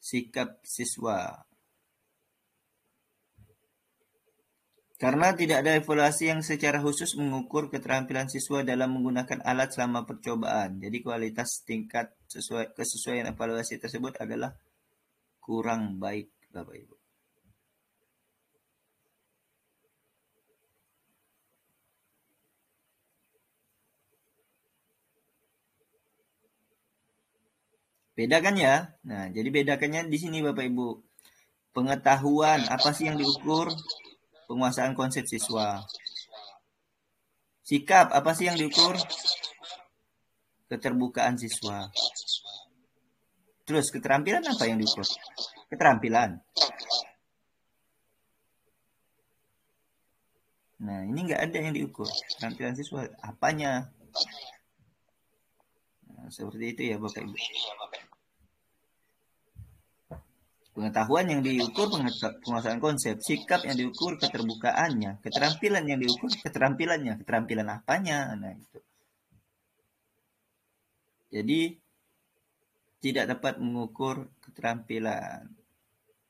sikap siswa. Karena tidak ada evaluasi yang secara khusus mengukur keterampilan siswa dalam menggunakan alat selama percobaan. Jadi kualitas tingkat sesuai, kesesuaian evaluasi tersebut adalah kurang baik, Bapak Ibu. Beda kan ya? Nah, jadi bedakannya di sini Bapak Ibu. Pengetahuan apa sih yang diukur? Penguasaan konsep siswa. Sikap apa sih yang diukur? Keterbukaan siswa. Terus keterampilan apa yang diukur? Keterampilan. Nah, ini nggak ada yang diukur. Keterampilan siswa apanya? Nah, seperti itu ya Bapak Ibu. Pengetahuan yang diukur penguasaan konsep, sikap yang diukur keterbukaannya, keterampilan yang diukur keterampilannya, keterampilan apanya, nah itu. Jadi tidak dapat mengukur keterampilan.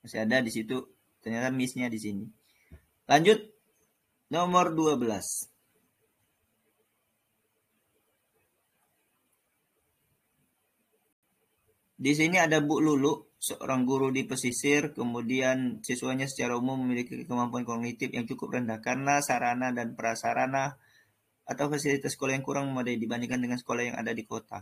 Masih ada di situ, ternyata missnya di sini. Lanjut, nomor 12. Di sini ada Bu Lulu seorang guru di pesisir, kemudian siswanya secara umum memiliki kemampuan kognitif yang cukup rendah karena sarana dan prasarana atau fasilitas sekolah yang kurang memadai dibandingkan dengan sekolah yang ada di kota.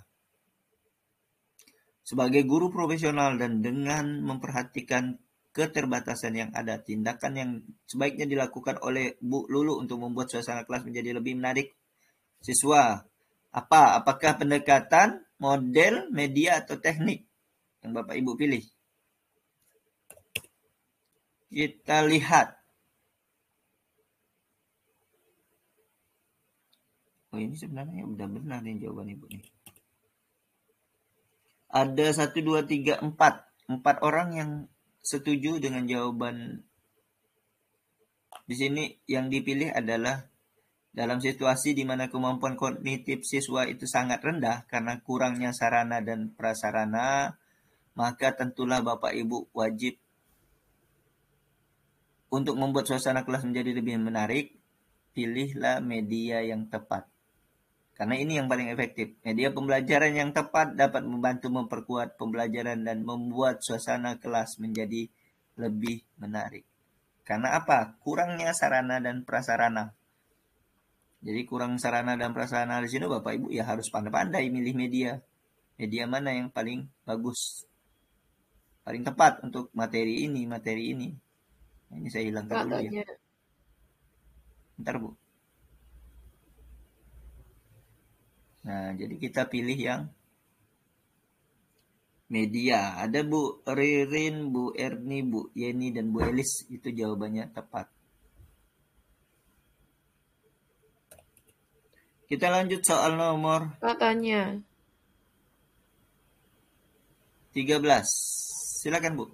Sebagai guru profesional dan dengan memperhatikan keterbatasan yang ada, tindakan yang sebaiknya dilakukan oleh Bu Lulu untuk membuat suasana kelas menjadi lebih menarik siswa. Apa? Apakah pendekatan, model, media, atau teknik? yang Bapak Ibu pilih. Kita lihat. Oh ini sebenarnya udah benar nih jawaban Ibu nih. Ada 1, 2, 3, 4. 4 orang yang setuju dengan jawaban di sini yang dipilih adalah dalam situasi di mana kemampuan kognitif siswa itu sangat rendah karena kurangnya sarana dan prasarana, maka tentulah Bapak Ibu wajib untuk membuat suasana kelas menjadi lebih menarik, pilihlah media yang tepat. Karena ini yang paling efektif. Media pembelajaran yang tepat dapat membantu memperkuat pembelajaran dan membuat suasana kelas menjadi lebih menarik. Karena apa? Kurangnya sarana dan prasarana. Jadi kurang sarana dan prasarana di sini Bapak Ibu ya harus pandai-pandai milih media. Media mana yang paling bagus paling tepat untuk materi ini, materi ini. Ini saya hilangkan dulu ya. ntar Bu. Nah, jadi kita pilih yang media. Ada Bu Ririn, Bu Erni, Bu Yeni, dan Bu Elis. Itu jawabannya tepat. Kita lanjut soal nomor. Katanya. 13. Silakan Bu.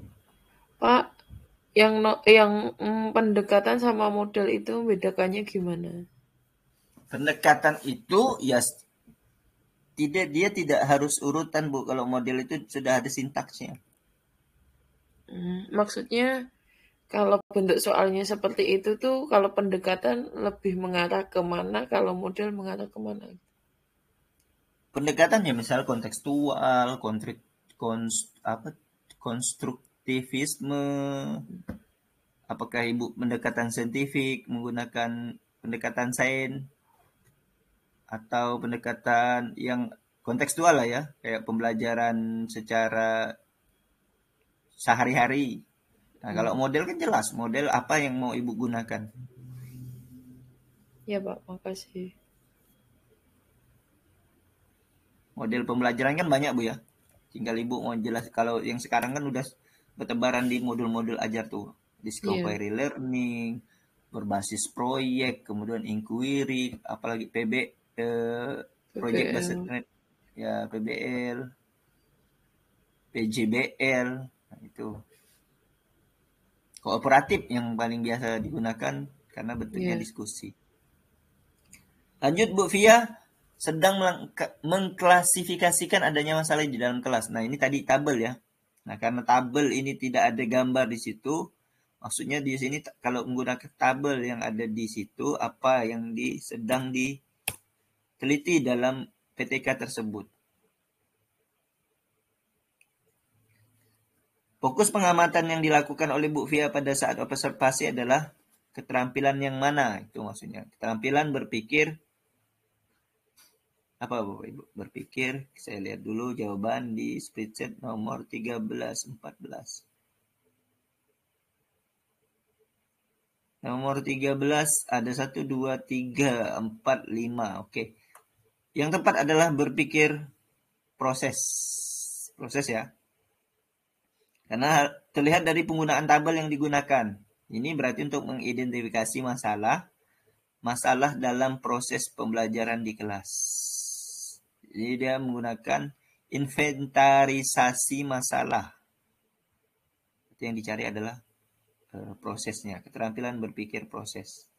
Pak, yang no, yang mm, pendekatan sama model itu bedakannya gimana? Pendekatan itu ya tidak dia tidak harus urutan bu kalau model itu sudah ada sintaksnya. mm, maksudnya kalau bentuk soalnya seperti itu tuh kalau pendekatan lebih mengarah kemana kalau model mengarah kemana? Pendekatan ya misal kontekstual, kontrik, konst, apa konstruktivisme? Apakah Ibu pendekatan saintifik menggunakan pendekatan sains atau pendekatan yang kontekstual lah ya, kayak pembelajaran secara sehari-hari. Nah, kalau hmm. model kan jelas, model apa yang mau Ibu gunakan? Ya, Pak, makasih. Model pembelajaran kan banyak, Bu ya? tinggal ibu mau jelas kalau yang sekarang kan udah bertebaran di modul-modul ajar tuh iya. discovery yeah. learning berbasis proyek kemudian inquiry apalagi PB eh, project based ya PBL PJBL nah, itu kooperatif yang paling biasa digunakan karena bentuknya yeah. diskusi lanjut Bu Fia sedang mengklasifikasikan adanya masalah di dalam kelas. Nah, ini tadi tabel ya. Nah, karena tabel ini tidak ada gambar di situ, maksudnya di sini kalau menggunakan tabel yang ada di situ apa yang di sedang diteliti dalam PTK tersebut. Fokus pengamatan yang dilakukan oleh Bu Fia pada saat observasi adalah keterampilan yang mana itu maksudnya. Keterampilan berpikir, apa Bapak Ibu berpikir? Saya lihat dulu jawaban di spreadsheet nomor 13 14. Nomor 13 ada 1, 2, 3, 4, 5. Oke. Yang tepat adalah berpikir proses. Proses ya. Karena terlihat dari penggunaan tabel yang digunakan. Ini berarti untuk mengidentifikasi masalah. Masalah dalam proses pembelajaran di kelas. Jadi dia menggunakan inventarisasi masalah. Itu yang dicari adalah eh, prosesnya, keterampilan berpikir proses.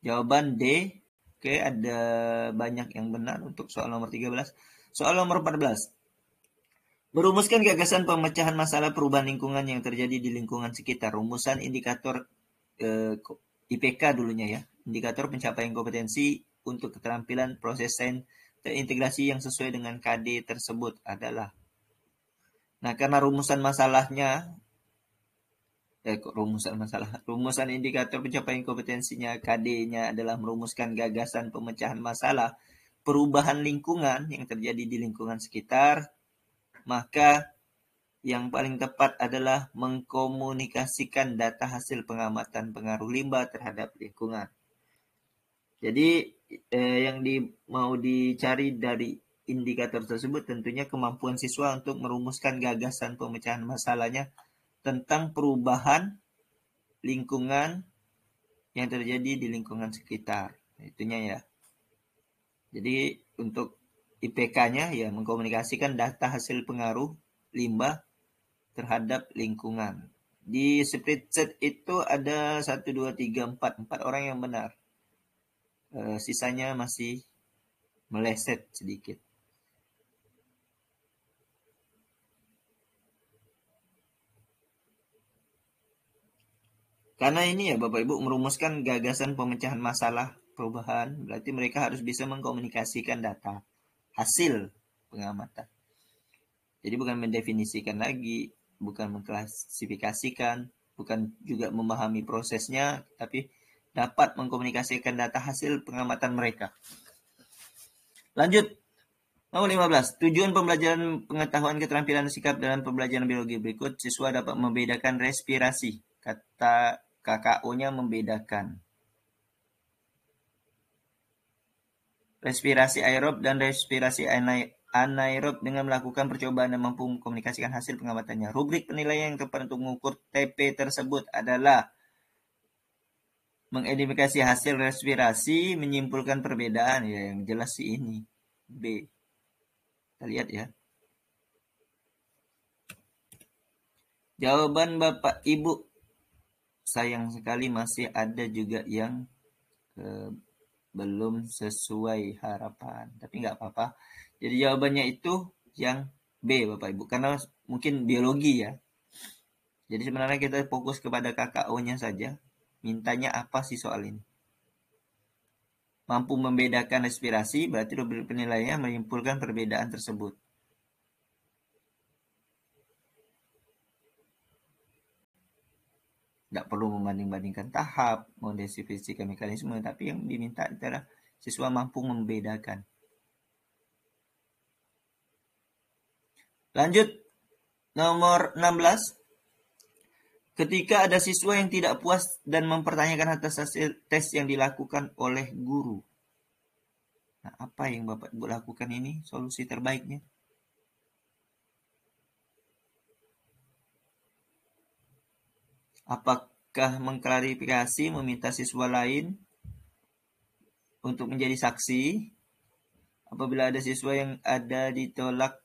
Jawaban D. Oke, ada banyak yang benar untuk soal nomor 13. Soal nomor 14. Merumuskan gagasan pemecahan masalah perubahan lingkungan yang terjadi di lingkungan sekitar. Rumusan indikator eh, IPK dulunya ya. Indikator pencapaian kompetensi untuk keterampilan proses sains terintegrasi yang sesuai dengan KD tersebut adalah. Nah, karena rumusan masalahnya, eh kok rumusan masalah, rumusan indikator pencapaian kompetensinya KD-nya adalah merumuskan gagasan pemecahan masalah, perubahan lingkungan yang terjadi di lingkungan sekitar, maka yang paling tepat adalah mengkomunikasikan data hasil pengamatan pengaruh limbah terhadap lingkungan. Jadi eh, yang di, mau dicari dari indikator tersebut tentunya kemampuan siswa untuk merumuskan gagasan pemecahan masalahnya tentang perubahan lingkungan yang terjadi di lingkungan sekitar. Itunya ya. Jadi untuk IPK-nya ya mengkomunikasikan data hasil pengaruh limbah terhadap lingkungan. Di spreadsheet itu ada 1, 2, 3, 4. 4 orang yang benar. Eh, sisanya masih meleset sedikit. Karena ini ya Bapak Ibu merumuskan gagasan pemecahan masalah perubahan, berarti mereka harus bisa mengkomunikasikan data hasil pengamatan. Jadi bukan mendefinisikan lagi, bukan mengklasifikasikan, bukan juga memahami prosesnya, tapi dapat mengkomunikasikan data hasil pengamatan mereka. Lanjut. Nomor 15. Tujuan pembelajaran pengetahuan keterampilan sikap dalam pembelajaran biologi berikut, siswa dapat membedakan respirasi. Kata KKO-nya membedakan. Respirasi aerob dan respirasi anaerob dengan melakukan percobaan dan mampu mengkomunikasikan hasil pengamatannya. Rubrik penilaian yang tepat untuk mengukur TP tersebut adalah mengedifikasi hasil respirasi, menyimpulkan perbedaan ya yang jelas sih ini B. Kita lihat ya. Jawaban Bapak Ibu sayang sekali masih ada juga yang ke, belum sesuai harapan, tapi nggak apa-apa. Jadi jawabannya itu yang B Bapak Ibu karena mungkin biologi ya. Jadi sebenarnya kita fokus kepada KKO-nya saja Mintanya apa sih soal ini? Mampu membedakan respirasi berarti rubrik penilaiannya menyimpulkan perbedaan tersebut. Tidak perlu membanding-bandingkan tahap, modesi fisika mekanisme, tapi yang diminta adalah siswa mampu membedakan. Lanjut, nomor 16 ketika ada siswa yang tidak puas dan mempertanyakan atas hasil tes yang dilakukan oleh guru. Nah, apa yang Bapak Ibu lakukan ini? Solusi terbaiknya? Apakah mengklarifikasi meminta siswa lain untuk menjadi saksi apabila ada siswa yang ada ditolak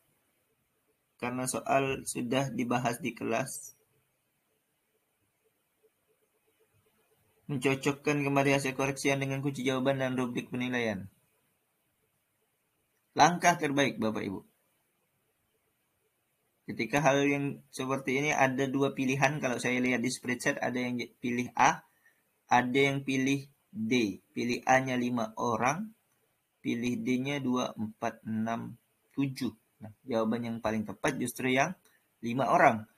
karena soal sudah dibahas di kelas Mencocokkan kembali hasil koreksian dengan kunci jawaban dan rubrik penilaian. Langkah terbaik, Bapak Ibu. Ketika hal yang seperti ini ada dua pilihan kalau saya lihat di spreadsheet ada yang pilih A, ada yang pilih D. Pilih A-nya 5 orang, pilih D-nya 2, 4, 6, 7. Nah, jawaban yang paling tepat justru yang 5 orang.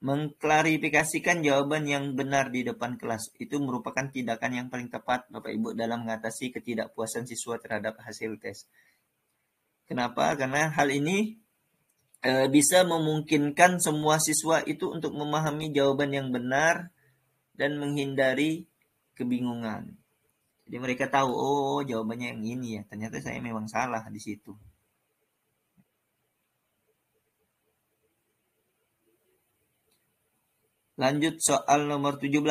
Mengklarifikasikan jawaban yang benar di depan kelas itu merupakan tindakan yang paling tepat Bapak Ibu dalam mengatasi ketidakpuasan siswa terhadap hasil tes. Kenapa? Karena hal ini e, bisa memungkinkan semua siswa itu untuk memahami jawaban yang benar dan menghindari kebingungan. Jadi mereka tahu, oh jawabannya yang ini ya. Ternyata saya memang salah di situ. Lanjut soal nomor 17.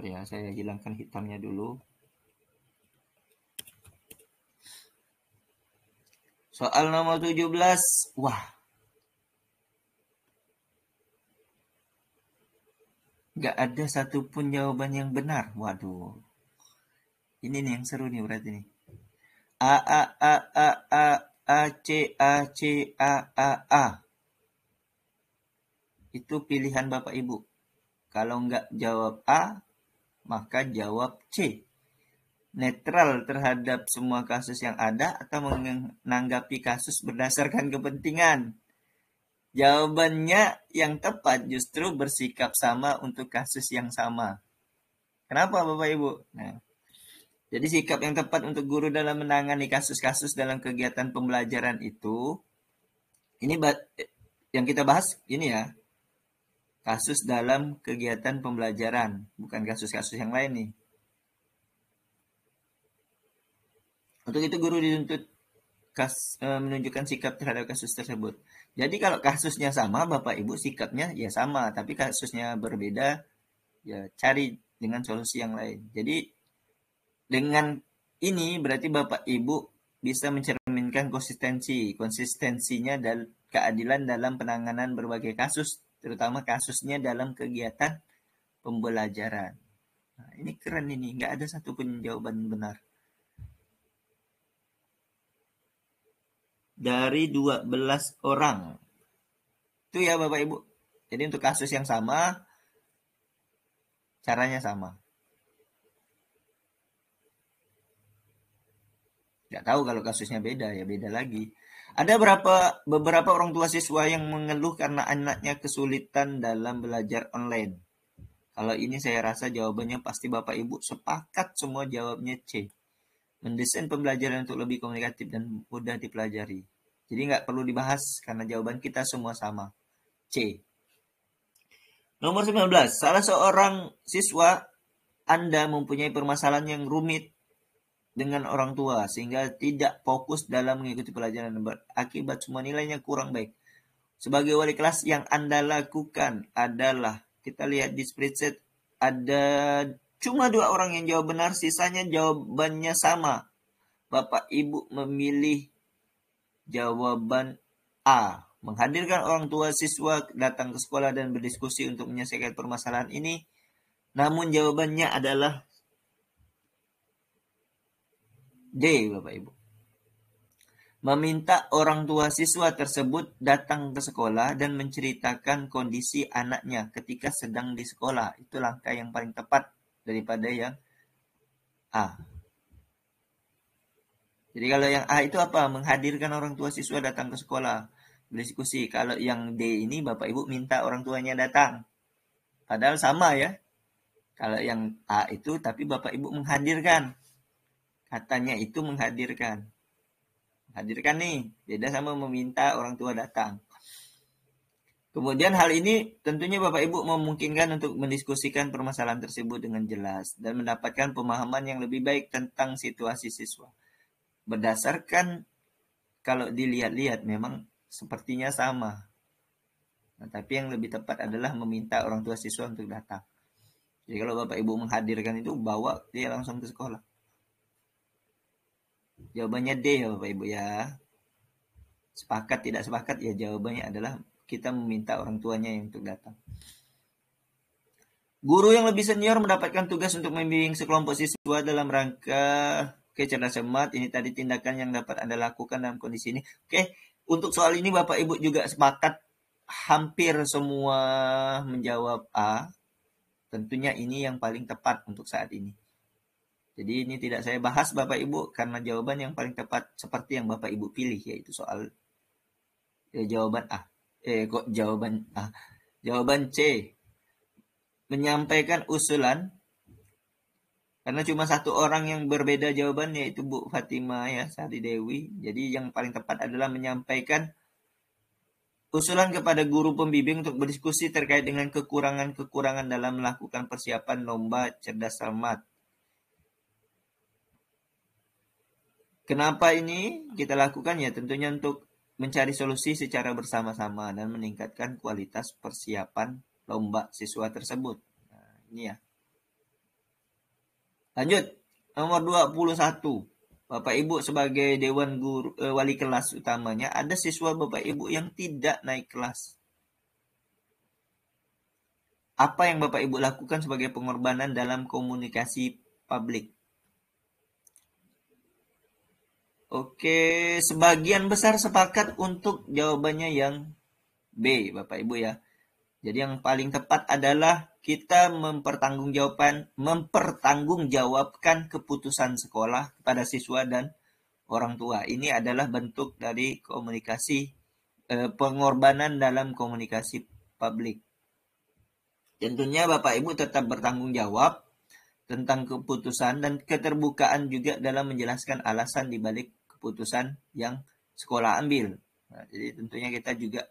ya saya hilangkan hitamnya dulu soal nomor 17 wah Gak ada satupun jawaban yang benar waduh ini nih yang seru nih berarti nih a a a a a a c a c a a a itu pilihan Bapak Ibu. Kalau nggak jawab A, maka jawab C. Netral terhadap semua kasus yang ada atau menanggapi kasus berdasarkan kepentingan. Jawabannya yang tepat justru bersikap sama untuk kasus yang sama. Kenapa Bapak Ibu? Nah, jadi sikap yang tepat untuk guru dalam menangani kasus-kasus dalam kegiatan pembelajaran itu ini yang kita bahas ini ya. Kasus dalam kegiatan pembelajaran, bukan kasus-kasus yang lain nih. Untuk itu guru dituntut kas, e, menunjukkan sikap terhadap kasus tersebut. Jadi kalau kasusnya sama, Bapak Ibu sikapnya ya sama, tapi kasusnya berbeda ya cari dengan solusi yang lain. Jadi dengan ini berarti Bapak Ibu bisa mencerminkan konsistensi, konsistensinya dan keadilan dalam penanganan berbagai kasus, terutama kasusnya dalam kegiatan pembelajaran. Nah, ini keren ini, nggak ada satupun jawaban benar. Dari 12 orang. Itu ya Bapak Ibu. Jadi untuk kasus yang sama, caranya sama. Nggak tahu kalau kasusnya beda ya beda lagi. Ada berapa beberapa orang tua siswa yang mengeluh karena anaknya kesulitan dalam belajar online. Kalau ini saya rasa jawabannya pasti Bapak Ibu sepakat semua jawabnya C. Mendesain pembelajaran untuk lebih komunikatif dan mudah dipelajari. Jadi nggak perlu dibahas karena jawaban kita semua sama. C. Nomor 19. Salah seorang siswa Anda mempunyai permasalahan yang rumit dengan orang tua sehingga tidak fokus dalam mengikuti pelajaran akibat semua nilainya kurang baik. Sebagai wali kelas yang Anda lakukan adalah kita lihat di spreadsheet ada cuma dua orang yang jawab benar, sisanya jawabannya sama. Bapak Ibu memilih jawaban A. Menghadirkan orang tua siswa datang ke sekolah dan berdiskusi untuk menyelesaikan permasalahan ini. Namun jawabannya adalah D. Bapak Ibu. Meminta orang tua siswa tersebut datang ke sekolah dan menceritakan kondisi anaknya ketika sedang di sekolah. Itu langkah yang paling tepat daripada yang A. Jadi kalau yang A itu apa? Menghadirkan orang tua siswa datang ke sekolah berdiskusi. Kalau yang D ini Bapak Ibu minta orang tuanya datang. Padahal sama ya. Kalau yang A itu tapi Bapak Ibu menghadirkan Katanya itu menghadirkan. Hadirkan nih, beda sama meminta orang tua datang. Kemudian hal ini tentunya Bapak Ibu memungkinkan untuk mendiskusikan permasalahan tersebut dengan jelas dan mendapatkan pemahaman yang lebih baik tentang situasi siswa. Berdasarkan kalau dilihat-lihat memang sepertinya sama. Nah, tapi yang lebih tepat adalah meminta orang tua siswa untuk datang. Jadi kalau Bapak Ibu menghadirkan itu bawa dia langsung ke sekolah. Jawabannya D ya Bapak Ibu ya. Sepakat tidak sepakat ya jawabannya adalah kita meminta orang tuanya yang untuk datang. Guru yang lebih senior mendapatkan tugas untuk membimbing sekelompok siswa dalam rangka kecerdasan semat. Ini tadi tindakan yang dapat Anda lakukan dalam kondisi ini. Oke, untuk soal ini Bapak Ibu juga sepakat hampir semua menjawab A. Tentunya ini yang paling tepat untuk saat ini. Jadi ini tidak saya bahas Bapak Ibu karena jawaban yang paling tepat seperti yang Bapak Ibu pilih yaitu soal eh, jawaban A. Eh kok jawaban A. Jawaban C. Menyampaikan usulan karena cuma satu orang yang berbeda jawaban yaitu Bu Fatima ya Sari Dewi. Jadi yang paling tepat adalah menyampaikan usulan kepada guru pembimbing untuk berdiskusi terkait dengan kekurangan-kekurangan dalam melakukan persiapan lomba cerdas cermat Kenapa ini kita lakukan? Ya tentunya untuk mencari solusi secara bersama-sama dan meningkatkan kualitas persiapan lomba siswa tersebut. Nah, ini ya. Lanjut, nomor 21. Bapak Ibu sebagai dewan guru eh, wali kelas utamanya ada siswa Bapak Ibu yang tidak naik kelas. Apa yang Bapak Ibu lakukan sebagai pengorbanan dalam komunikasi publik? Oke, sebagian besar sepakat untuk jawabannya yang B, Bapak Ibu ya. Jadi yang paling tepat adalah kita mempertanggungjawabkan mempertanggungjawabkan keputusan sekolah kepada siswa dan orang tua. Ini adalah bentuk dari komunikasi eh, pengorbanan dalam komunikasi publik. Tentunya Bapak Ibu tetap bertanggung jawab tentang keputusan dan keterbukaan juga dalam menjelaskan alasan dibalik keputusan yang sekolah ambil. Nah, jadi tentunya kita juga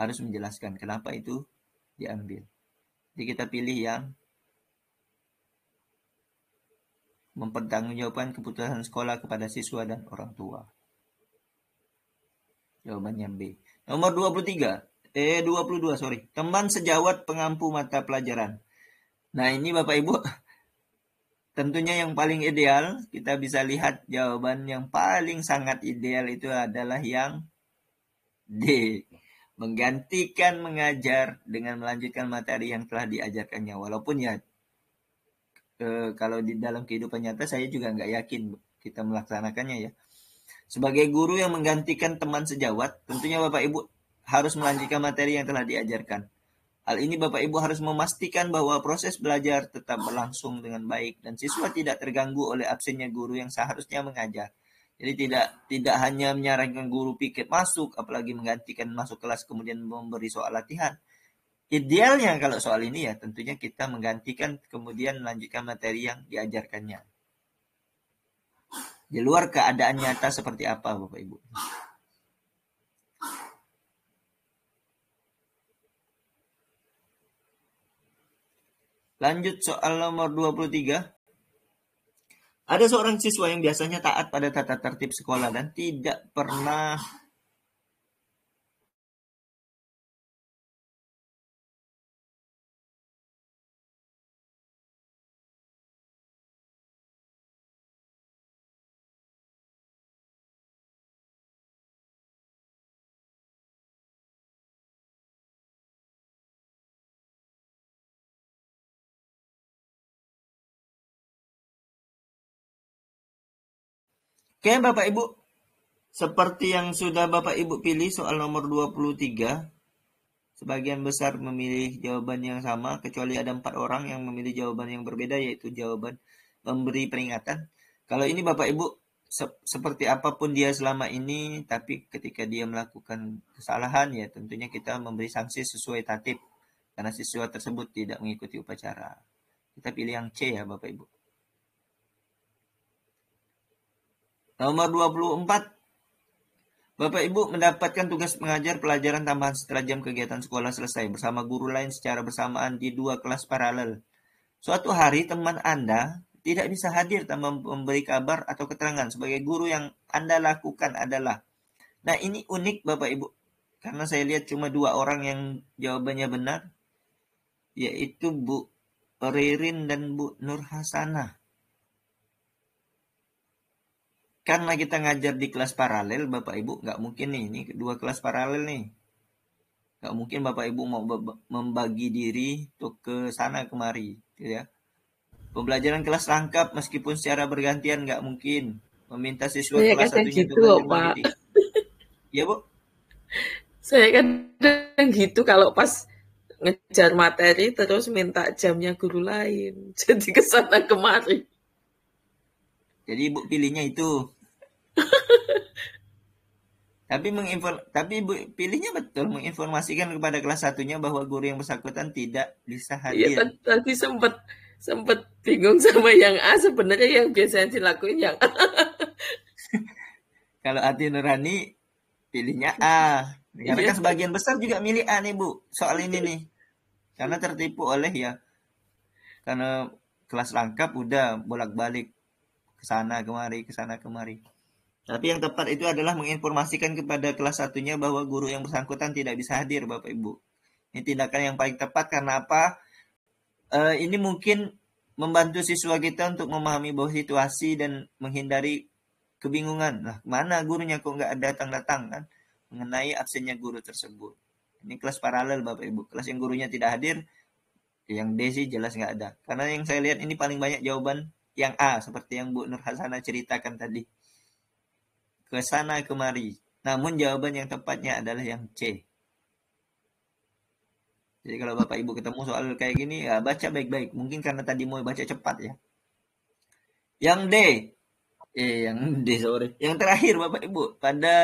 harus menjelaskan kenapa itu diambil. Jadi kita pilih yang mempertanggungjawabkan keputusan sekolah kepada siswa dan orang tua. Jawabannya B. Nomor 23, eh 22 sorry. Teman sejawat pengampu mata pelajaran. Nah ini Bapak Ibu Tentunya yang paling ideal, kita bisa lihat jawaban yang paling sangat ideal itu adalah yang D. Menggantikan mengajar dengan melanjutkan materi yang telah diajarkannya. Walaupun ya e, kalau di dalam kehidupan nyata saya juga nggak yakin kita melaksanakannya ya. Sebagai guru yang menggantikan teman sejawat, tentunya Bapak Ibu harus melanjutkan materi yang telah diajarkan. Hal ini Bapak Ibu harus memastikan bahwa proses belajar tetap berlangsung dengan baik dan siswa tidak terganggu oleh absennya guru yang seharusnya mengajar. Jadi tidak tidak hanya menyarankan guru piket masuk apalagi menggantikan masuk kelas kemudian memberi soal latihan. Idealnya kalau soal ini ya tentunya kita menggantikan kemudian melanjutkan materi yang diajarkannya. Di luar keadaan nyata seperti apa Bapak Ibu? Lanjut soal nomor 23. Ada seorang siswa yang biasanya taat pada tata tertib sekolah dan tidak pernah Oke Bapak Ibu, seperti yang sudah Bapak Ibu pilih soal nomor 23, sebagian besar memilih jawaban yang sama kecuali ada empat orang yang memilih jawaban yang berbeda yaitu jawaban memberi peringatan. Kalau ini Bapak Ibu se seperti apapun dia selama ini tapi ketika dia melakukan kesalahan ya tentunya kita memberi sanksi sesuai tatib karena siswa tersebut tidak mengikuti upacara. Kita pilih yang C ya Bapak Ibu. Nomor 24. Bapak Ibu mendapatkan tugas mengajar pelajaran tambahan setelah jam kegiatan sekolah selesai bersama guru lain secara bersamaan di dua kelas paralel. Suatu hari teman Anda tidak bisa hadir tanpa memberi kabar atau keterangan sebagai guru yang Anda lakukan adalah. Nah ini unik Bapak Ibu karena saya lihat cuma dua orang yang jawabannya benar yaitu Bu Ririn dan Bu Nurhasana karena kita ngajar di kelas paralel, Bapak Ibu nggak mungkin nih, ini dua kelas paralel nih. Nggak mungkin Bapak Ibu mau membagi diri untuk ke sana kemari, gitu ya. Pembelajaran kelas rangkap meskipun secara bergantian nggak mungkin. Meminta siswa Saya kelas kan satu gitu, itu Pak. Iya, Bu. Saya kan gitu kalau pas ngejar materi terus minta jamnya guru lain (laughs) jadi kesana kemari jadi ibu pilihnya itu (laughs) tapi menginform tapi bu, pilihnya betul menginformasikan kepada kelas satunya bahwa guru yang bersangkutan tidak bisa iya, hadir. Iya, tadi sempat sempat bingung sama yang A sebenarnya yang biasanya dilakuin yang A. (laughs) Kalau hati nurani pilihnya A. Iya. Karena kan sebagian besar juga milih A nih Bu soal ini iya. nih. Karena tertipu oleh ya karena kelas lengkap udah bolak-balik ke sana kemari ke sana kemari. Tapi yang tepat itu adalah menginformasikan kepada kelas satunya bahwa guru yang bersangkutan tidak bisa hadir, Bapak Ibu. Ini tindakan yang paling tepat karena apa? E, ini mungkin membantu siswa kita untuk memahami bahwa situasi dan menghindari kebingungan. Nah, mana gurunya kok nggak datang-datang kan? Mengenai absennya guru tersebut. Ini kelas paralel Bapak Ibu. Kelas yang gurunya tidak hadir, yang D sih jelas nggak ada. Karena yang saya lihat ini paling banyak jawaban yang A, seperti yang Bu Nur Hasana ceritakan tadi ke sana kemari. Namun jawaban yang tepatnya adalah yang C. Jadi kalau Bapak Ibu ketemu soal kayak gini, ya baca baik-baik. Mungkin karena tadi mau baca cepat ya. Yang D. Eh, yang D, sorry. Yang terakhir Bapak Ibu, pada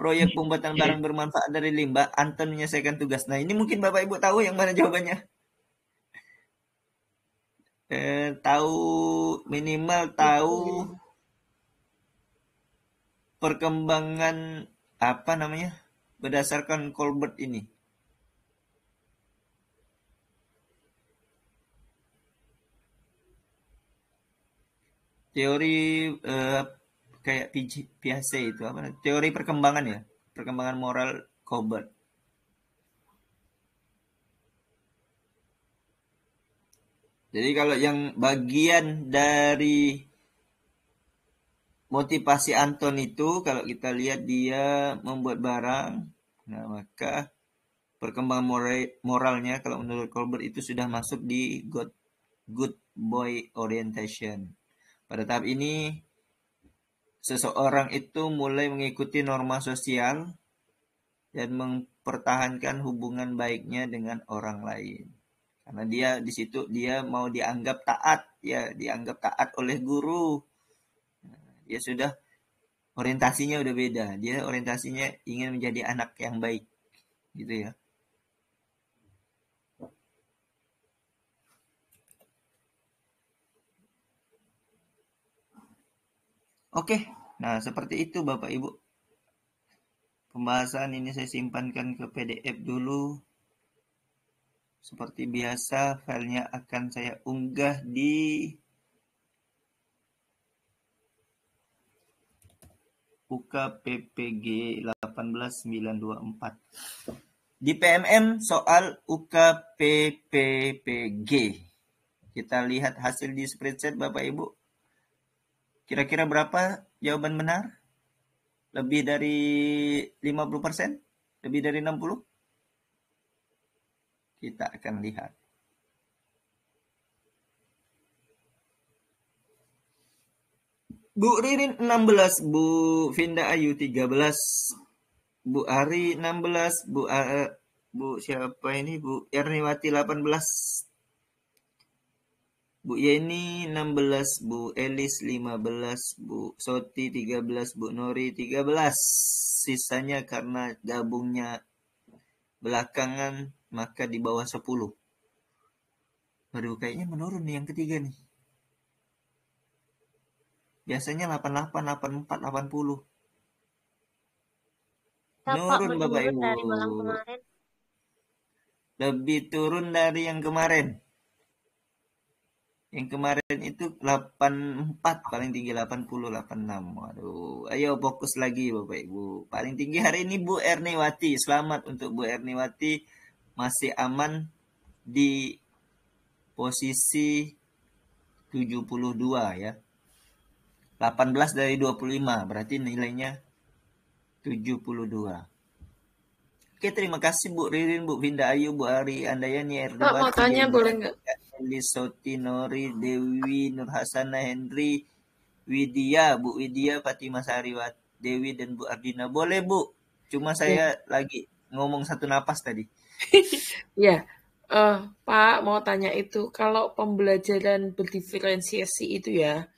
proyek pembuatan barang bermanfaat dari limbah, Anton menyelesaikan tugas. Nah ini mungkin Bapak Ibu tahu yang mana jawabannya. Eh, tahu minimal tahu perkembangan apa namanya berdasarkan Colbert ini. Teori eh, kayak Piaget itu apa? Teori perkembangan ya, perkembangan moral Colbert. Jadi kalau yang bagian dari motivasi Anton itu kalau kita lihat dia membuat barang, nah maka perkembangan moral, moralnya kalau menurut Colbert itu sudah masuk di good, good boy orientation. Pada tahap ini seseorang itu mulai mengikuti norma sosial dan mempertahankan hubungan baiknya dengan orang lain. Karena dia di situ dia mau dianggap taat, ya dianggap taat oleh guru, Ya sudah orientasinya udah beda. Dia orientasinya ingin menjadi anak yang baik. Gitu ya. Oke, nah seperti itu Bapak Ibu. Pembahasan ini saya simpankan ke PDF dulu. Seperti biasa, filenya akan saya unggah di UKPPG PPG 18924. Di PMM soal UKPPPG Kita lihat hasil di spreadsheet Bapak Ibu. Kira-kira berapa jawaban benar? Lebih dari 50%? Lebih dari 60? Kita akan lihat. Bu Ririn 16, Bu Vinda Ayu 13, Bu Ari 16, Bu A, eh, Bu siapa ini? Bu Erniwati 18. Bu Yeni 16, Bu Elis 15, Bu Soti 13, Bu Nori 13. Sisanya karena gabungnya belakangan maka di bawah 10. Baru kayaknya menurun nih yang ketiga nih. Biasanya 88, 84, 80. Turun Bapak Ibu. Lebih turun dari yang kemarin. Yang kemarin itu 84 paling tinggi 80 86. Waduh, ayo fokus lagi Bapak Ibu. Paling tinggi hari ini Bu Erniwati. Selamat untuk Bu Erniwati masih aman di posisi 72 ya. 18 dari 25, berarti nilainya 72. Oke, terima kasih Bu Ririn, Bu Vinda Ayu, Bu Ari Andayani, Erdogan. Pak, mau tanya boleh nggak? Eli Nori, Dewi, Nurhasana, Henry, Widya, Bu Widya, Fatimah Sariwat, Dewi, dan Bu Ardina. Boleh, Bu. Cuma saya ya. lagi ngomong satu napas tadi. (laughs) ya, uh, Pak mau tanya itu. Kalau pembelajaran berdiferensiasi itu ya,